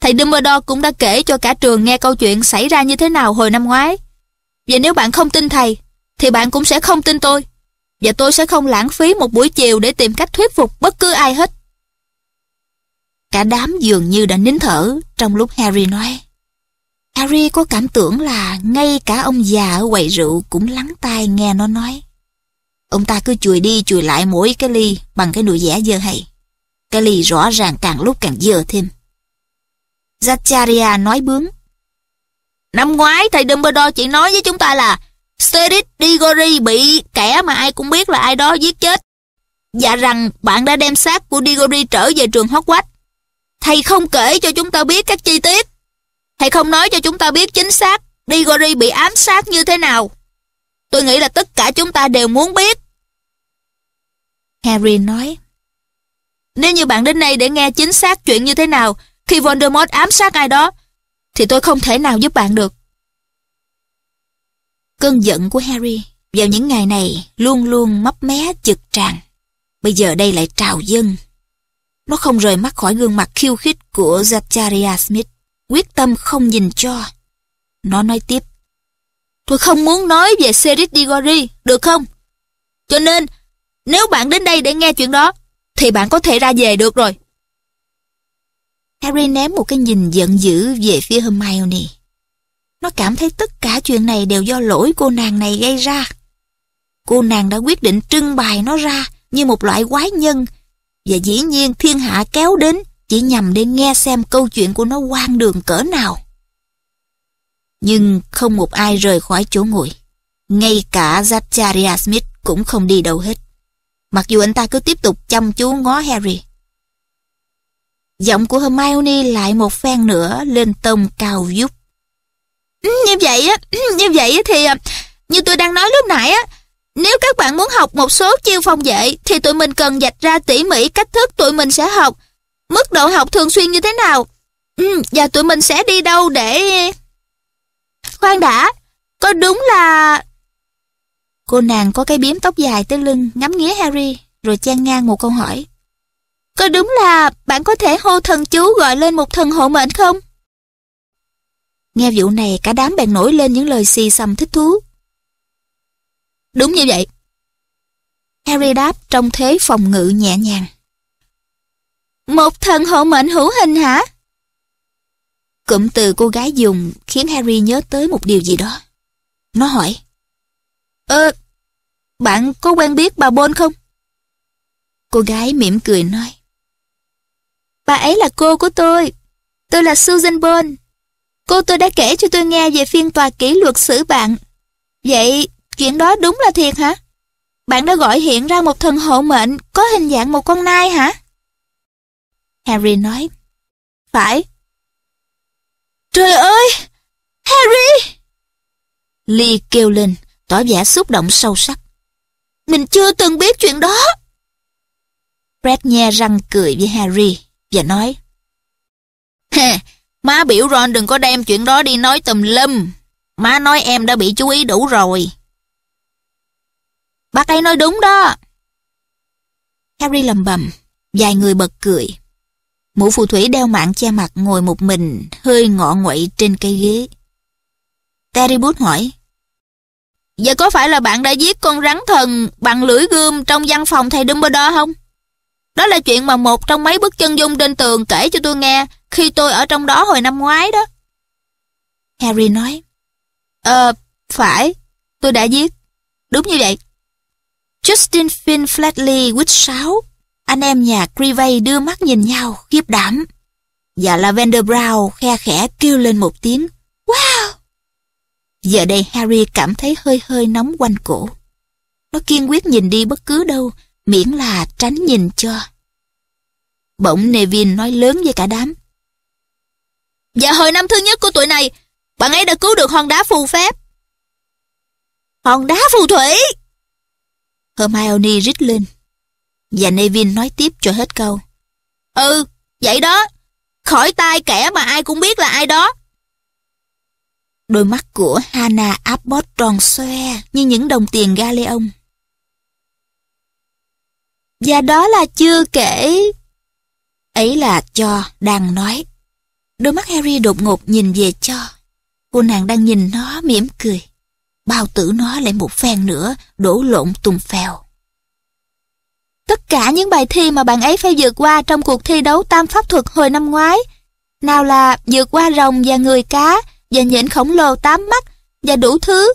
Thầy Dumbledore cũng đã kể cho cả trường nghe câu chuyện xảy ra như thế nào hồi năm ngoái. Và nếu bạn không tin thầy, thì bạn cũng sẽ không tin tôi. Và tôi sẽ không lãng phí một buổi chiều để tìm cách thuyết phục bất cứ ai hết. Cả đám dường như đã nín thở trong lúc Harry nói. Harry có cảm tưởng là ngay cả ông già ở quầy rượu cũng lắng tai nghe nó nói. Ông ta cứ chùi đi chùi lại mỗi cái ly bằng cái nụ vẻ dơ hay. Cái ly rõ ràng càng lúc càng dơ thêm. Zacharia nói bướng. Năm ngoái thầy Dumbledore chỉ nói với chúng ta là Cedric Diggory bị kẻ mà ai cũng biết là ai đó giết chết và rằng bạn đã đem xác của Diggory trở về trường Hogwarts. Thầy không kể cho chúng ta biết các chi tiết. Thầy không nói cho chúng ta biết chính xác Diggory bị ám sát như thế nào. Tôi nghĩ là tất cả chúng ta đều muốn biết. Harry nói. Nếu như bạn đến đây để nghe chính xác chuyện như thế nào khi Voldemort ám sát ai đó, thì tôi không thể nào giúp bạn được. Cơn giận của Harry vào những ngày này luôn luôn mấp mé chực tràn. Bây giờ đây lại trào dâng. Nó không rời mắt khỏi gương mặt khiêu khích của Zachariah Smith, quyết tâm không nhìn cho. Nó nói tiếp. Tôi không muốn nói về Seris Diggory, được không? Cho nên, nếu bạn đến đây để nghe chuyện đó, thì bạn có thể ra về được rồi. Harry ném một cái nhìn giận dữ về phía Hermione. Nó cảm thấy tất cả chuyện này đều do lỗi cô nàng này gây ra. Cô nàng đã quyết định trưng bày nó ra như một loại quái nhân và dĩ nhiên thiên hạ kéo đến chỉ nhằm để nghe xem câu chuyện của nó quan đường cỡ nào. Nhưng không một ai rời khỏi chỗ ngồi. Ngay cả Zacharia Smith cũng không đi đâu hết. Mặc dù anh ta cứ tiếp tục chăm chú ngó Harry. Giọng của Hermione lại một phen nữa lên tông cao giúp. Ừ, như vậy á, ừ, như vậy thì à, như tôi đang nói lúc nãy á, nếu các bạn muốn học một số chiêu phòng vệ thì tụi mình cần dạch ra tỉ mỉ cách thức tụi mình sẽ học, mức độ học thường xuyên như thế nào. Ừ, và tụi mình sẽ đi đâu để... Khoan đã, có đúng là... Cô nàng có cái biếm tóc dài tới lưng ngắm nghía Harry rồi chen ngang một câu hỏi. Có đúng là bạn có thể hô thần chú gọi lên một thần hộ mệnh không? Nghe vụ này cả đám bèn nổi lên những lời xì xầm thích thú. Đúng như vậy. Harry đáp trong thế phòng ngự nhẹ nhàng. Một thần hộ mệnh hữu hình hả? Cụm từ cô gái dùng khiến Harry nhớ tới một điều gì đó. Nó hỏi. Ơ, ờ, bạn có quen biết bà Bôn không? Cô gái mỉm cười nói. Bà ấy là cô của tôi. Tôi là Susan Bone. Cô tôi đã kể cho tôi nghe về phiên tòa kỷ luật xử bạn. Vậy, chuyện đó đúng là thiệt hả? Bạn đã gọi hiện ra một thần hộ mệnh có hình dạng một con nai hả? Harry nói. Phải. Trời ơi! Harry! Lee kêu lên, tỏ vẻ xúc động sâu sắc. Mình chưa từng biết chuyện đó. Brett nghe răng cười với Harry và nói Má biểu Ron đừng có đem chuyện đó đi nói tùm lum. Má nói em đã bị chú ý đủ rồi. Bác ấy nói đúng đó. Harry lầm bầm, vài người bật cười. Mũ phù thủy đeo mạng che mặt ngồi một mình, hơi ngọ nguậy trên cây ghế. Terry Booth hỏi, Vậy có phải là bạn đã giết con rắn thần bằng lưỡi gươm trong văn phòng thầy Dumbledore không? Đó là chuyện mà một trong mấy bức chân dung trên tường kể cho tôi nghe khi tôi ở trong đó hồi năm ngoái đó. Harry nói, Ờ, phải, tôi đã viết. Đúng như vậy. Justin Finn Flatley quýt sáu Anh em nhà Crivey đưa mắt nhìn nhau, khiếp đảm. Và Lavender Brown khe khẽ kêu lên một tiếng. Wow! Giờ đây Harry cảm thấy hơi hơi nóng quanh cổ. Nó kiên quyết nhìn đi bất cứ đâu, miễn là tránh nhìn cho. Bỗng Nevin nói lớn với cả đám. Dạ hồi năm thứ nhất của tuổi này, bạn ấy đã cứu được hòn đá phù phép. Hòn đá phù thủy! Hermione rít lên. Và Nevin nói tiếp cho hết câu. Ừ, vậy đó. Khỏi tai kẻ mà ai cũng biết là ai đó. Đôi mắt của Hannah Abbott tròn xoe như những đồng tiền ga lê ông. Và đó là chưa kể... Ấy là cho đang nói. Đôi mắt Harry đột ngột nhìn về cho. Cô nàng đang nhìn nó mỉm cười. Bao tử nó lại một phen nữa, đổ lộn tùng phèo. Tất cả những bài thi mà bạn ấy phải vượt qua trong cuộc thi đấu tam pháp thuật hồi năm ngoái. Nào là vượt qua rồng và người cá, và nhện khổng lồ tám mắt, và đủ thứ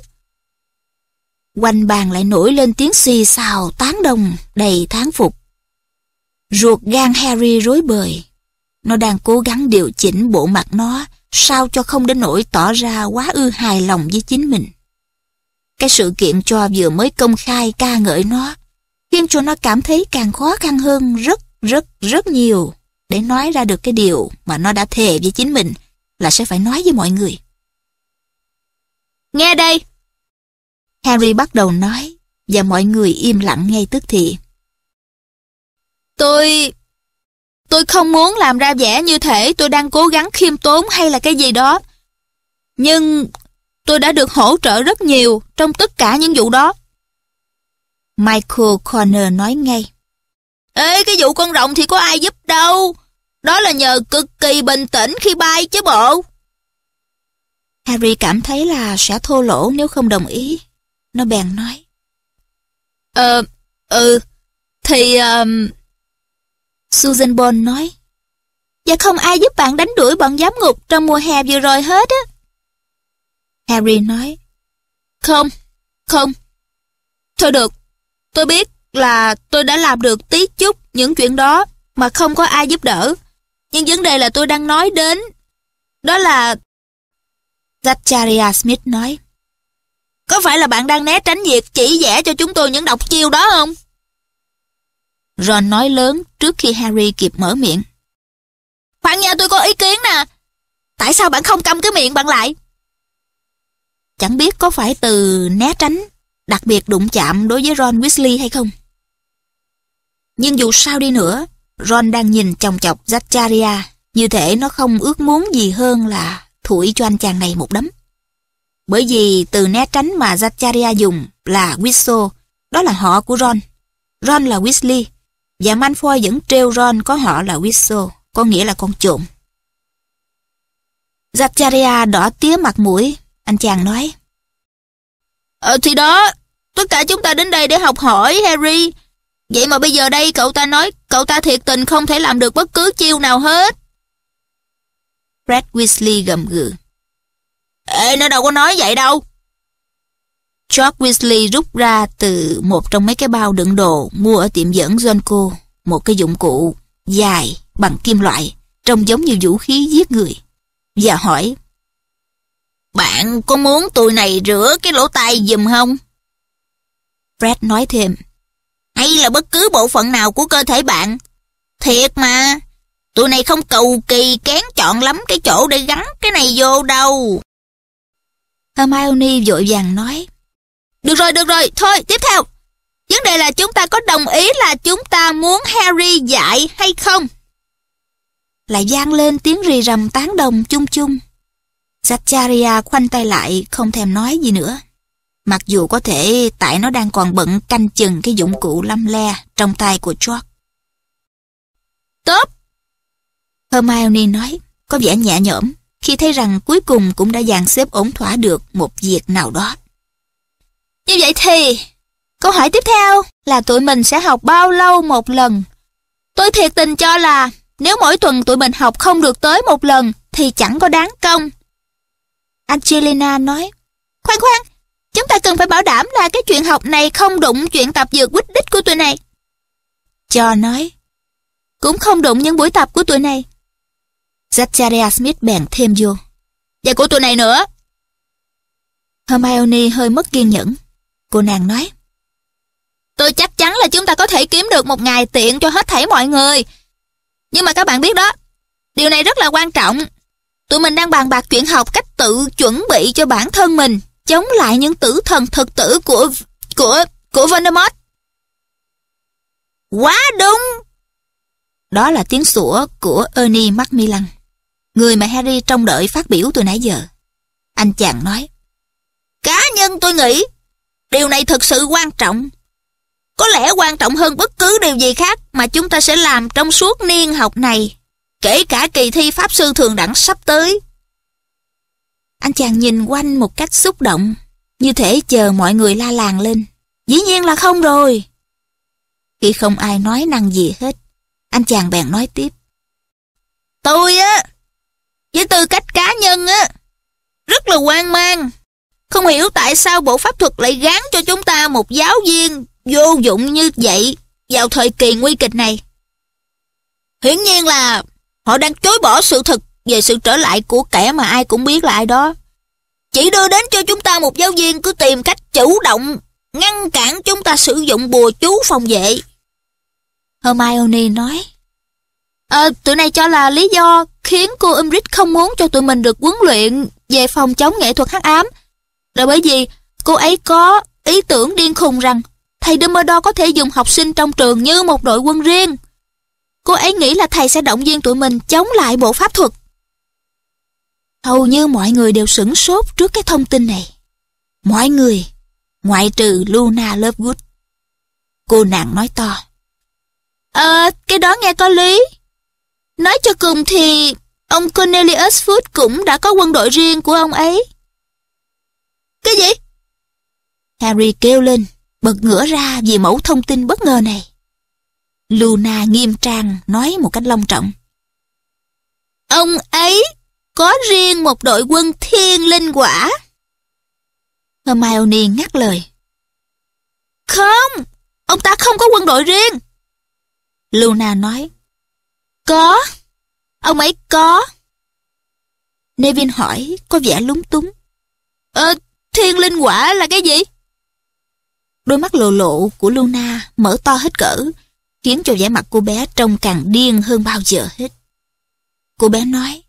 Quanh bàn lại nổi lên tiếng xì xào tán đồng đầy tháng phục. Ruột gan Harry rối bời. Nó đang cố gắng điều chỉnh bộ mặt nó sao cho không đến nỗi tỏ ra quá ư hài lòng với chính mình. Cái sự kiện cho vừa mới công khai ca ngợi nó khiến cho nó cảm thấy càng khó khăn hơn rất rất rất nhiều để nói ra được cái điều mà nó đã thề với chính mình là sẽ phải nói với mọi người. Nghe đây, Harry bắt đầu nói, và mọi người im lặng ngay tức thì. Tôi... Tôi không muốn làm ra vẻ như thể tôi đang cố gắng khiêm tốn hay là cái gì đó. Nhưng tôi đã được hỗ trợ rất nhiều trong tất cả những vụ đó. Michael Corner nói ngay. Ê, cái vụ con rồng thì có ai giúp đâu. Đó là nhờ cực kỳ bình tĩnh khi bay chứ bộ. Harry cảm thấy là sẽ thô lỗ nếu không đồng ý. Nó bèn nói. Ờ, ừ, thì... Um... Susan Bond nói. Và dạ không ai giúp bạn đánh đuổi bọn giám ngục trong mùa hè vừa rồi hết á. Harry nói. Không, không. Thôi được, tôi biết là tôi đã làm được tí chút những chuyện đó mà không có ai giúp đỡ. Nhưng vấn đề là tôi đang nói đến, đó là... Zacharia Smith nói. Có phải là bạn đang né tránh việc chỉ vẽ cho chúng tôi những độc chiêu đó không? Ron nói lớn trước khi Harry kịp mở miệng. Khoan nha tôi có ý kiến nè. Tại sao bạn không cầm cái miệng bạn lại? Chẳng biết có phải từ né tránh đặc biệt đụng chạm đối với Ron Weasley hay không. Nhưng dù sao đi nữa, Ron đang nhìn chòng chọc Zacharia như thể nó không ước muốn gì hơn là thủi cho anh chàng này một đấm. Bởi vì từ né tránh mà Zaccharia dùng là Whistle, đó là họ của Ron. Ron là Weasley, và Malfoy vẫn trêu Ron có họ là Whistle, có nghĩa là con trộm. Zaccharia đỏ tía mặt mũi, anh chàng nói. Ờ thì đó, tất cả chúng ta đến đây để học hỏi Harry. Vậy mà bây giờ đây cậu ta nói cậu ta thiệt tình không thể làm được bất cứ chiêu nào hết. Fred Weasley gầm gừ. Ê, nó đâu có nói vậy đâu. George Weasley rút ra từ một trong mấy cái bao đựng đồ mua ở tiệm dẫn Zonko một cái dụng cụ dài bằng kim loại trông giống như vũ khí giết người và hỏi Bạn có muốn tụi này rửa cái lỗ tai dùm không? Fred nói thêm Hay là bất cứ bộ phận nào của cơ thể bạn Thiệt mà Tụi này không cầu kỳ kén chọn lắm cái chỗ để gắn cái này vô đâu Hermione vội vàng nói. Được rồi, được rồi, thôi, tiếp theo. Vấn đề là chúng ta có đồng ý là chúng ta muốn Harry dạy hay không? Lại vang lên tiếng rì rầm tán đồng chung chung. Zacharia khoanh tay lại, không thèm nói gì nữa. Mặc dù có thể tại nó đang còn bận canh chừng cái dụng cụ lăm le trong tay của George. Tốt! Hermione nói, có vẻ nhẹ nhõm khi thấy rằng cuối cùng cũng đã dàn xếp ổn thỏa được một việc nào đó. Như vậy thì, câu hỏi tiếp theo là tụi mình sẽ học bao lâu một lần? Tôi thiệt tình cho là nếu mỗi tuần tụi mình học không được tới một lần thì chẳng có đáng công. Angelina nói, khoan khoan, chúng ta cần phải bảo đảm là cái chuyện học này không đụng chuyện tập dược quýt đích của tụi này. Cho nói, cũng không đụng những buổi tập của tụi này. Zacharia Smith bèn thêm vô. Và của tụi này nữa. Hermione hơi mất kiên nhẫn. Cô nàng nói. Tôi chắc chắn là chúng ta có thể kiếm được một ngày tiện cho hết thảy mọi người. Nhưng mà các bạn biết đó, điều này rất là quan trọng. Tụi mình đang bàn bạc chuyện học cách tự chuẩn bị cho bản thân mình chống lại những tử thần thực tử của của của Voldemort. Quá đúng. Đó là tiếng sủa của Ernie Macmillan. Người mà Harry trông đợi phát biểu từ nãy giờ. Anh chàng nói. Cá nhân tôi nghĩ, điều này thực sự quan trọng. Có lẽ quan trọng hơn bất cứ điều gì khác mà chúng ta sẽ làm trong suốt niên học này, kể cả kỳ thi Pháp Sư Thường Đẳng sắp tới. Anh chàng nhìn quanh một cách xúc động, như thể chờ mọi người la làng lên. Dĩ nhiên là không rồi. Khi không ai nói năng gì hết, anh chàng bèn nói tiếp. Tôi á, với tư cách cá nhân á, rất là hoang mang. Không hiểu tại sao bộ pháp thuật lại gán cho chúng ta một giáo viên vô dụng như vậy vào thời kỳ nguy kịch này. Hiển nhiên là họ đang chối bỏ sự thật về sự trở lại của kẻ mà ai cũng biết là ai đó. Chỉ đưa đến cho chúng ta một giáo viên cứ tìm cách chủ động ngăn cản chúng ta sử dụng bùa chú phòng vệ. Hermione nói, Ờ, tụi này cho là lý do khiến cô Umbridge không muốn cho tụi mình được huấn luyện về phòng chống nghệ thuật hắc ám. Là bởi vì cô ấy có ý tưởng điên khùng rằng thầy Dumbledore có thể dùng học sinh trong trường như một đội quân riêng. Cô ấy nghĩ là thầy sẽ động viên tụi mình chống lại bộ pháp thuật. Hầu như mọi người đều sửng sốt trước cái thông tin này. Mọi người, ngoại trừ Luna Lovegood. Cô nàng nói to. Ờ, cái đó nghe có lý. Nói cho cùng thì Ông Cornelius Food cũng đã có quân đội riêng của ông ấy Cái gì? Harry kêu lên Bật ngửa ra vì mẫu thông tin bất ngờ này Luna nghiêm trang nói một cách long trọng Ông ấy có riêng một đội quân thiên linh quả Hermione ngắt lời Không, ông ta không có quân đội riêng Luna nói có, ông ấy có. Nevin hỏi, có vẻ lúng túng. Ờ, thiên linh quả là cái gì? Đôi mắt lồ lộ của Luna mở to hết cỡ, khiến cho vẻ mặt cô bé trông càng điên hơn bao giờ hết. Cô bé nói,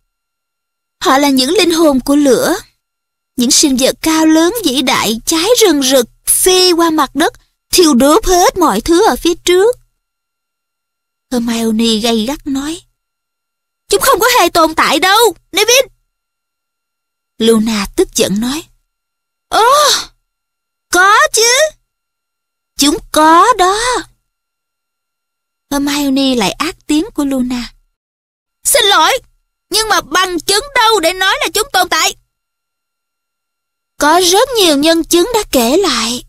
họ là những linh hồn của lửa, những sinh vật cao lớn vĩ đại cháy rừng rực, phi qua mặt đất, thiêu đốt hết mọi thứ ở phía trước. Hermione gay gắt nói. Chúng không có hề tồn tại đâu, Nevin. Luna tức giận nói. Ồ, có chứ. Chúng có đó. Hermione lại ác tiếng của Luna. Xin lỗi, nhưng mà bằng chứng đâu để nói là chúng tồn tại? Có rất nhiều nhân chứng đã kể lại.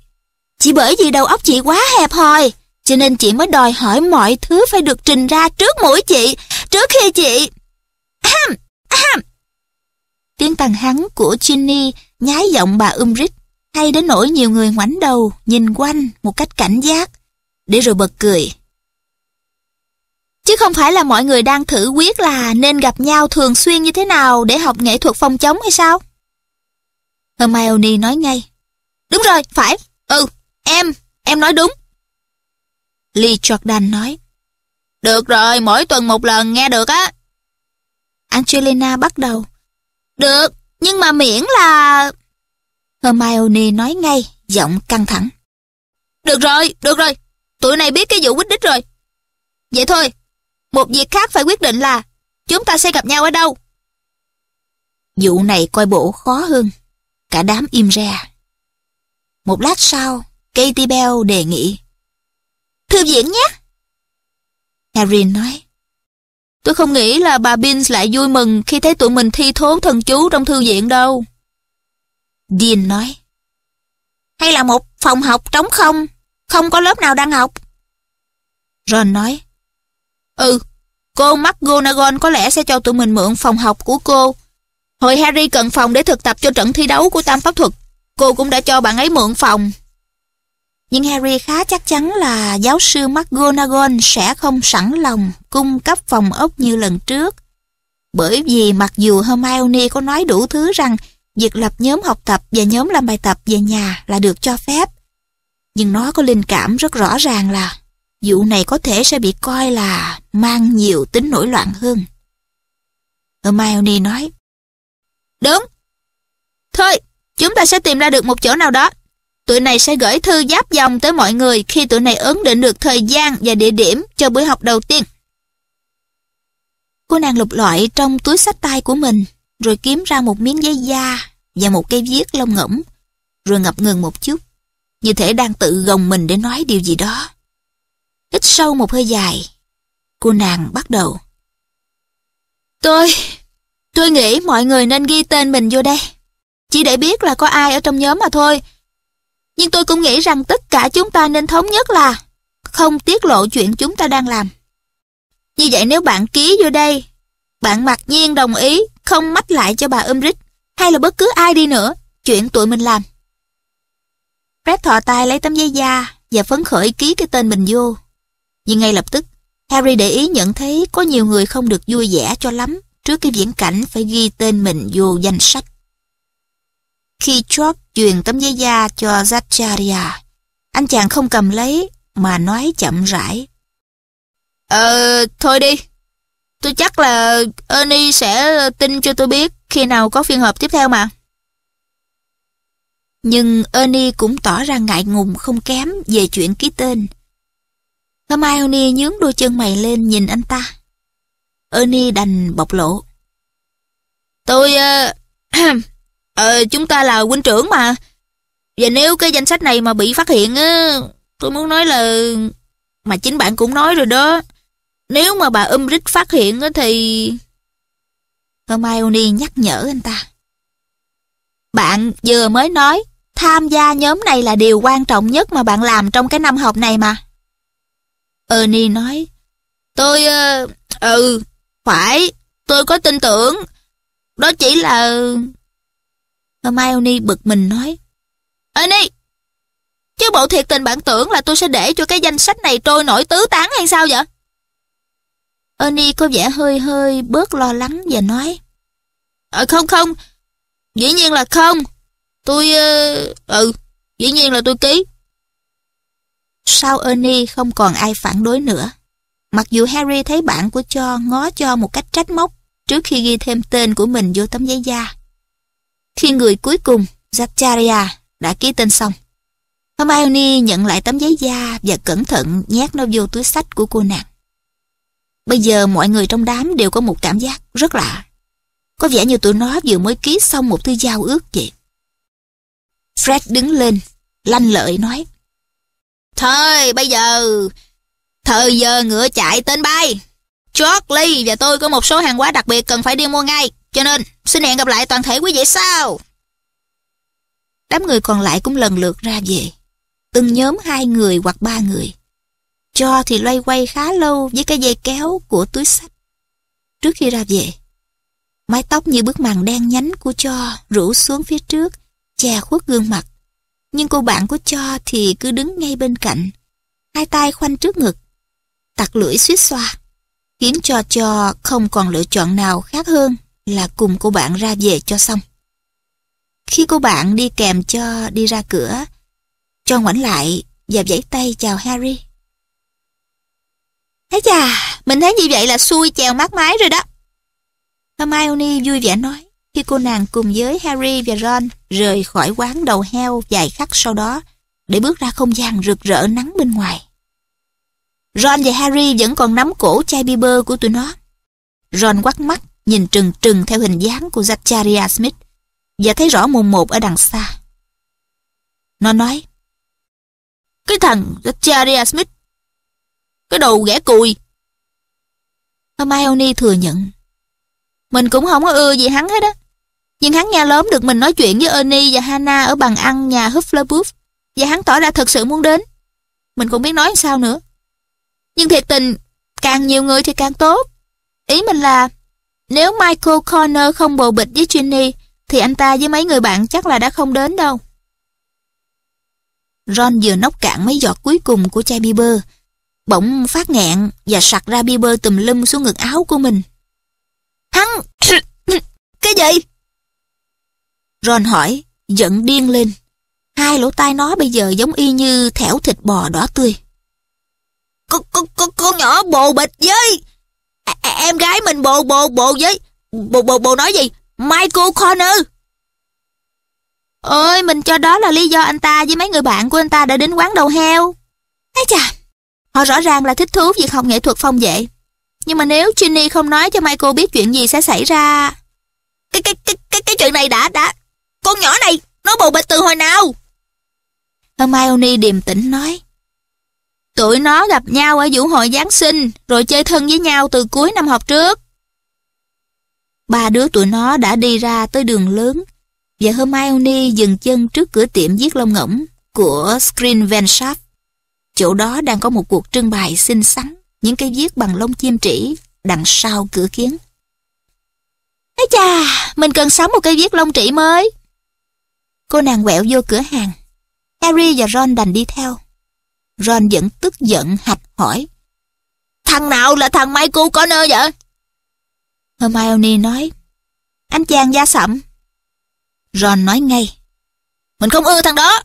Chỉ bởi vì đầu óc chị quá hẹp hòi. Cho nên chị mới đòi hỏi mọi thứ phải được trình ra trước mũi chị, trước khi chị... Ahem, ahem. Tiếng tàn hắn của Ginny nhái giọng bà Umbridge hay đến nỗi nhiều người ngoảnh đầu nhìn quanh một cách cảnh giác để rồi bật cười. Chứ không phải là mọi người đang thử quyết là nên gặp nhau thường xuyên như thế nào để học nghệ thuật phòng chống hay sao? Hermione nói ngay. Đúng rồi, phải. Ừ, em, em nói đúng. Lee Jordan nói. Được rồi, mỗi tuần một lần nghe được á. Angelina bắt đầu. Được, nhưng mà miễn là... Hermione nói ngay, giọng căng thẳng. Được rồi, được rồi, tụi này biết cái vụ quýt đích rồi. Vậy thôi, một việc khác phải quyết định là chúng ta sẽ gặp nhau ở đâu. Vụ này coi bộ khó hơn. Cả đám im ra. Một lát sau, Katie Bell đề nghị. Thư viện nhé. Harry nói. Tôi không nghĩ là bà Binns lại vui mừng khi thấy tụi mình thi thố thần chú trong thư viện đâu. Dean nói. Hay là một phòng học trống không, không có lớp nào đang học. Ron nói. Ừ, cô McGonagall có lẽ sẽ cho tụi mình mượn phòng học của cô. Hồi Harry cần phòng để thực tập cho trận thi đấu của tam pháp thuật, cô cũng đã cho bạn ấy mượn phòng. Nhưng Harry khá chắc chắn là giáo sư McGonagall sẽ không sẵn lòng cung cấp phòng ốc như lần trước. Bởi vì mặc dù Hermione có nói đủ thứ rằng việc lập nhóm học tập và nhóm làm bài tập về nhà là được cho phép, nhưng nó có linh cảm rất rõ ràng là vụ này có thể sẽ bị coi là mang nhiều tính nổi loạn hơn. Hermione nói, Đúng, thôi, chúng ta sẽ tìm ra được một chỗ nào đó tụi này sẽ gửi thư giáp dòng tới mọi người khi tụi này ấn định được thời gian và địa điểm cho buổi học đầu tiên. Cô nàng lục lọi trong túi sách tay của mình, rồi kiếm ra một miếng giấy da và một cây viết lông ngỗng, rồi ngập ngừng một chút, như thể đang tự gồng mình để nói điều gì đó. Hít sâu một hơi dài, cô nàng bắt đầu. Tôi, tôi nghĩ mọi người nên ghi tên mình vô đây. Chỉ để biết là có ai ở trong nhóm mà thôi, nhưng tôi cũng nghĩ rằng tất cả chúng ta nên thống nhất là không tiết lộ chuyện chúng ta đang làm. Như vậy nếu bạn ký vô đây, bạn mặc nhiên đồng ý không mách lại cho bà Umrich hay là bất cứ ai đi nữa chuyện tụi mình làm. Fred thọ tay lấy tấm giấy da và phấn khởi ký cái tên mình vô. Nhưng ngay lập tức, Harry để ý nhận thấy có nhiều người không được vui vẻ cho lắm trước cái viễn cảnh phải ghi tên mình vô danh sách. Khi George truyền tấm giấy da cho Zacharia, anh chàng không cầm lấy mà nói chậm rãi. Ờ, thôi đi. Tôi chắc là Ernie sẽ tin cho tôi biết khi nào có phiên họp tiếp theo mà. Nhưng Ernie cũng tỏ ra ngại ngùng không kém về chuyện ký tên. Hermione nhướng đôi chân mày lên nhìn anh ta. Ernie đành bộc lộ. Tôi... Uh, *clears throat* Ờ, chúng ta là huynh trưởng mà. Và nếu cái danh sách này mà bị phát hiện á, tôi muốn nói là... Mà chính bạn cũng nói rồi đó. Nếu mà bà Umbridge phát hiện á thì... Hermione nhắc nhở anh ta. Bạn vừa mới nói, tham gia nhóm này là điều quan trọng nhất mà bạn làm trong cái năm học này mà. Ernie nói, tôi... Uh, ừ, phải, tôi có tin tưởng. Đó chỉ là... Hermione bực mình nói. Ernie! Chứ bộ thiệt tình bạn tưởng là tôi sẽ để cho cái danh sách này trôi nổi tứ tán hay sao vậy? Ernie có vẻ hơi hơi bớt lo lắng và nói. Ờ không không, dĩ nhiên là không. Tôi... Ờ, ừ, dĩ nhiên là tôi ký. Sau Ernie không còn ai phản đối nữa. Mặc dù Harry thấy bạn của Cho ngó Cho một cách trách móc trước khi ghi thêm tên của mình vô tấm giấy da khi người cuối cùng, Zacharia, đã ký tên xong. Hermione nhận lại tấm giấy da và cẩn thận nhét nó vô túi sách của cô nàng. Bây giờ mọi người trong đám đều có một cảm giác rất lạ. Có vẻ như tụi nó vừa mới ký xong một thư giao ước vậy. Fred đứng lên, lanh lợi nói. Thôi bây giờ, thời giờ ngựa chạy tên bay. Charlie và tôi có một số hàng hóa đặc biệt cần phải đi mua ngay. Cho nên, xin hẹn gặp lại toàn thể quý vị sau. Đám người còn lại cũng lần lượt ra về. Từng nhóm hai người hoặc ba người. Cho thì loay quay khá lâu với cái dây kéo của túi sách. Trước khi ra về, mái tóc như bức màn đen nhánh của Cho rủ xuống phía trước, che khuất gương mặt. Nhưng cô bạn của Cho thì cứ đứng ngay bên cạnh, hai tay khoanh trước ngực, tặc lưỡi suýt xoa, khiến cho Cho không còn lựa chọn nào khác hơn là cùng cô bạn ra về cho xong. Khi cô bạn đi kèm cho đi ra cửa, cho ngoảnh lại và vẫy tay chào Harry. Thế chà, mình thấy như vậy là xui chèo mát mái rồi đó. Hermione vui vẻ nói khi cô nàng cùng với Harry và Ron rời khỏi quán đầu heo vài khắc sau đó để bước ra không gian rực rỡ nắng bên ngoài. Ron và Harry vẫn còn nắm cổ chai bia bơ của tụi nó. Ron quắt mắt nhìn trừng trừng theo hình dáng của Zacharia Smith và thấy rõ mồm một ở đằng xa. Nó nói, Cái thằng Zacharia Smith, cái đầu ghẻ cùi. Hermione thừa nhận, mình cũng không có ưa gì hắn hết á. Nhưng hắn nghe lớn được mình nói chuyện với Ernie và Hannah ở bàn ăn nhà Hufflepuff và hắn tỏ ra thật sự muốn đến. Mình cũng biết nói sao nữa. Nhưng thiệt tình, càng nhiều người thì càng tốt. Ý mình là nếu Michael Connor không bồ bịch với Ginny, thì anh ta với mấy người bạn chắc là đã không đến đâu. Ron vừa nốc cạn mấy giọt cuối cùng của chai bia bơ, bỗng phát nghẹn và sặc ra bia bơ tùm lum xuống ngực áo của mình. Hắn... *coughs* cái gì? Ron hỏi, giận điên lên. Hai lỗ tai nó bây giờ giống y như thẻo thịt bò đỏ tươi. Con, con, con, con nhỏ bồ bịch với em gái mình bồ bồ bồ với bồ bồ bồ nói gì michael connor ôi mình cho đó là lý do anh ta với mấy người bạn của anh ta đã đến quán đầu heo ấy chà họ rõ ràng là thích thú việc học nghệ thuật phong vệ nhưng mà nếu ginny không nói cho michael biết chuyện gì sẽ xảy ra cái cái cái cái cái chuyện này đã đã con nhỏ này nó bồ bịch từ hồi nào hermione điềm tĩnh nói Tụi nó gặp nhau ở vũ hội Giáng sinh rồi chơi thân với nhau từ cuối năm học trước. Ba đứa tụi nó đã đi ra tới đường lớn và Hermione dừng chân trước cửa tiệm viết lông ngỗng của screen Screenvenshop. Chỗ đó đang có một cuộc trưng bày xinh xắn những cây viết bằng lông chim trĩ đằng sau cửa kiến. Ây chà, mình cần sắm một cây viết lông trĩ mới. Cô nàng quẹo vô cửa hàng. Harry và Ron đành đi theo. Ron vẫn tức giận hạch hỏi. Thằng nào là thằng Michael Connor vậy? Hermione nói. Anh chàng da sậm. Ron nói ngay. Mình không ưa thằng đó.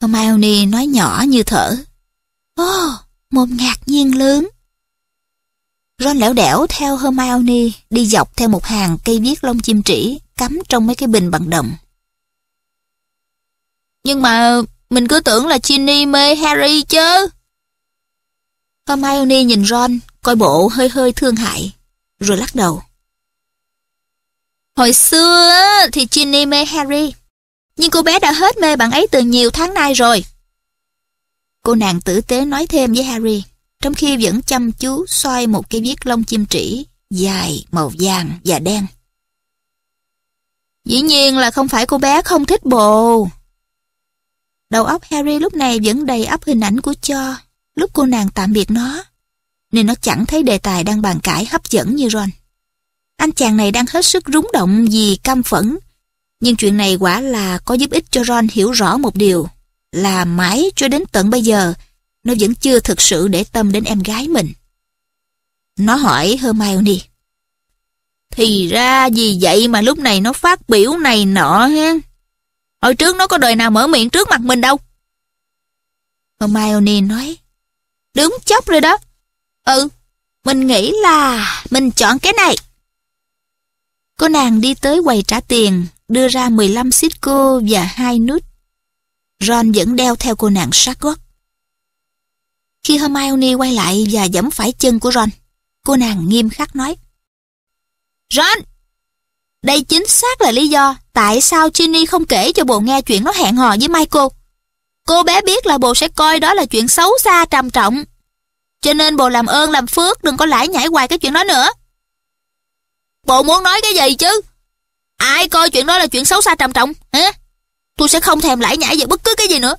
Hermione nói nhỏ như thở. Ô, oh, mồm ngạc nhiên lớn. Ron lẻo đẻo theo Hermione đi dọc theo một hàng cây viết lông chim trĩ cắm trong mấy cái bình bằng đồng. Nhưng mà mình cứ tưởng là Ginny mê Harry chứ. Hermione nhìn Ron, coi bộ hơi hơi thương hại, rồi lắc đầu. Hồi xưa thì Ginny mê Harry, nhưng cô bé đã hết mê bạn ấy từ nhiều tháng nay rồi. Cô nàng tử tế nói thêm với Harry, trong khi vẫn chăm chú xoay một cái viết lông chim trĩ dài màu vàng và đen. Dĩ nhiên là không phải cô bé không thích bồ, Đầu óc Harry lúc này vẫn đầy ấp hình ảnh của Cho lúc cô nàng tạm biệt nó, nên nó chẳng thấy đề tài đang bàn cãi hấp dẫn như Ron. Anh chàng này đang hết sức rúng động vì căm phẫn, nhưng chuyện này quả là có giúp ích cho Ron hiểu rõ một điều, là mãi cho đến tận bây giờ, nó vẫn chưa thực sự để tâm đến em gái mình. Nó hỏi Hermione. Thì ra vì vậy mà lúc này nó phát biểu này nọ ha. Hồi trước nó có đời nào mở miệng trước mặt mình đâu. Hermione nói. Đúng chốc rồi đó. Ừ, mình nghĩ là mình chọn cái này. Cô nàng đi tới quầy trả tiền, đưa ra 15 xít cô và hai nút. Ron vẫn đeo theo cô nàng sát gót. Khi Hermione quay lại và giẫm phải chân của Ron, cô nàng nghiêm khắc nói. Ron, đây chính xác là lý do tại sao Ginny không kể cho bồ nghe chuyện nó hẹn hò với Michael. Cô bé biết là bồ sẽ coi đó là chuyện xấu xa trầm trọng. Cho nên bồ làm ơn làm phước đừng có lãi nhảy hoài cái chuyện đó nữa. Bồ muốn nói cái gì chứ? Ai coi chuyện đó là chuyện xấu xa trầm trọng, hả? Tôi sẽ không thèm lãi nhãi về bất cứ cái gì nữa.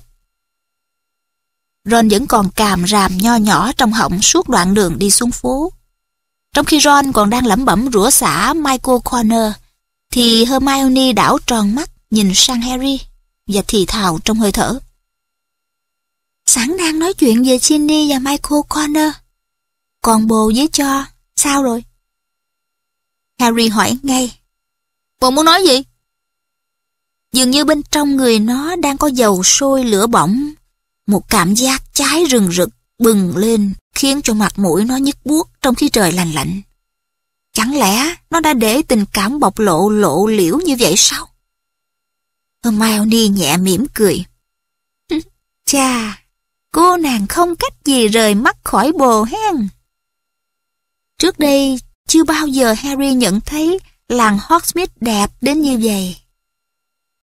Ron vẫn còn càm ràm nho nhỏ trong họng suốt đoạn đường đi xuống phố. Trong khi Ron còn đang lẩm bẩm rủa xả Michael Corner, thì Hermione đảo tròn mắt nhìn sang Harry và thì thào trong hơi thở. Sẵn đang nói chuyện về Ginny và Michael Connor. Còn bồ với cho, sao rồi? Harry hỏi ngay. Bồ muốn nói gì? Dường như bên trong người nó đang có dầu sôi lửa bỏng. Một cảm giác cháy rừng rực bừng lên khiến cho mặt mũi nó nhức buốt trong khi trời lành lạnh. Chẳng lẽ nó đã để tình cảm bộc lộ lộ liễu như vậy sao? Hermione nhẹ mỉm cười. cười. Chà, cô nàng không cách gì rời mắt khỏi bồ hen. Trước đây, chưa bao giờ Harry nhận thấy làng Hogsmeade đẹp đến như vậy.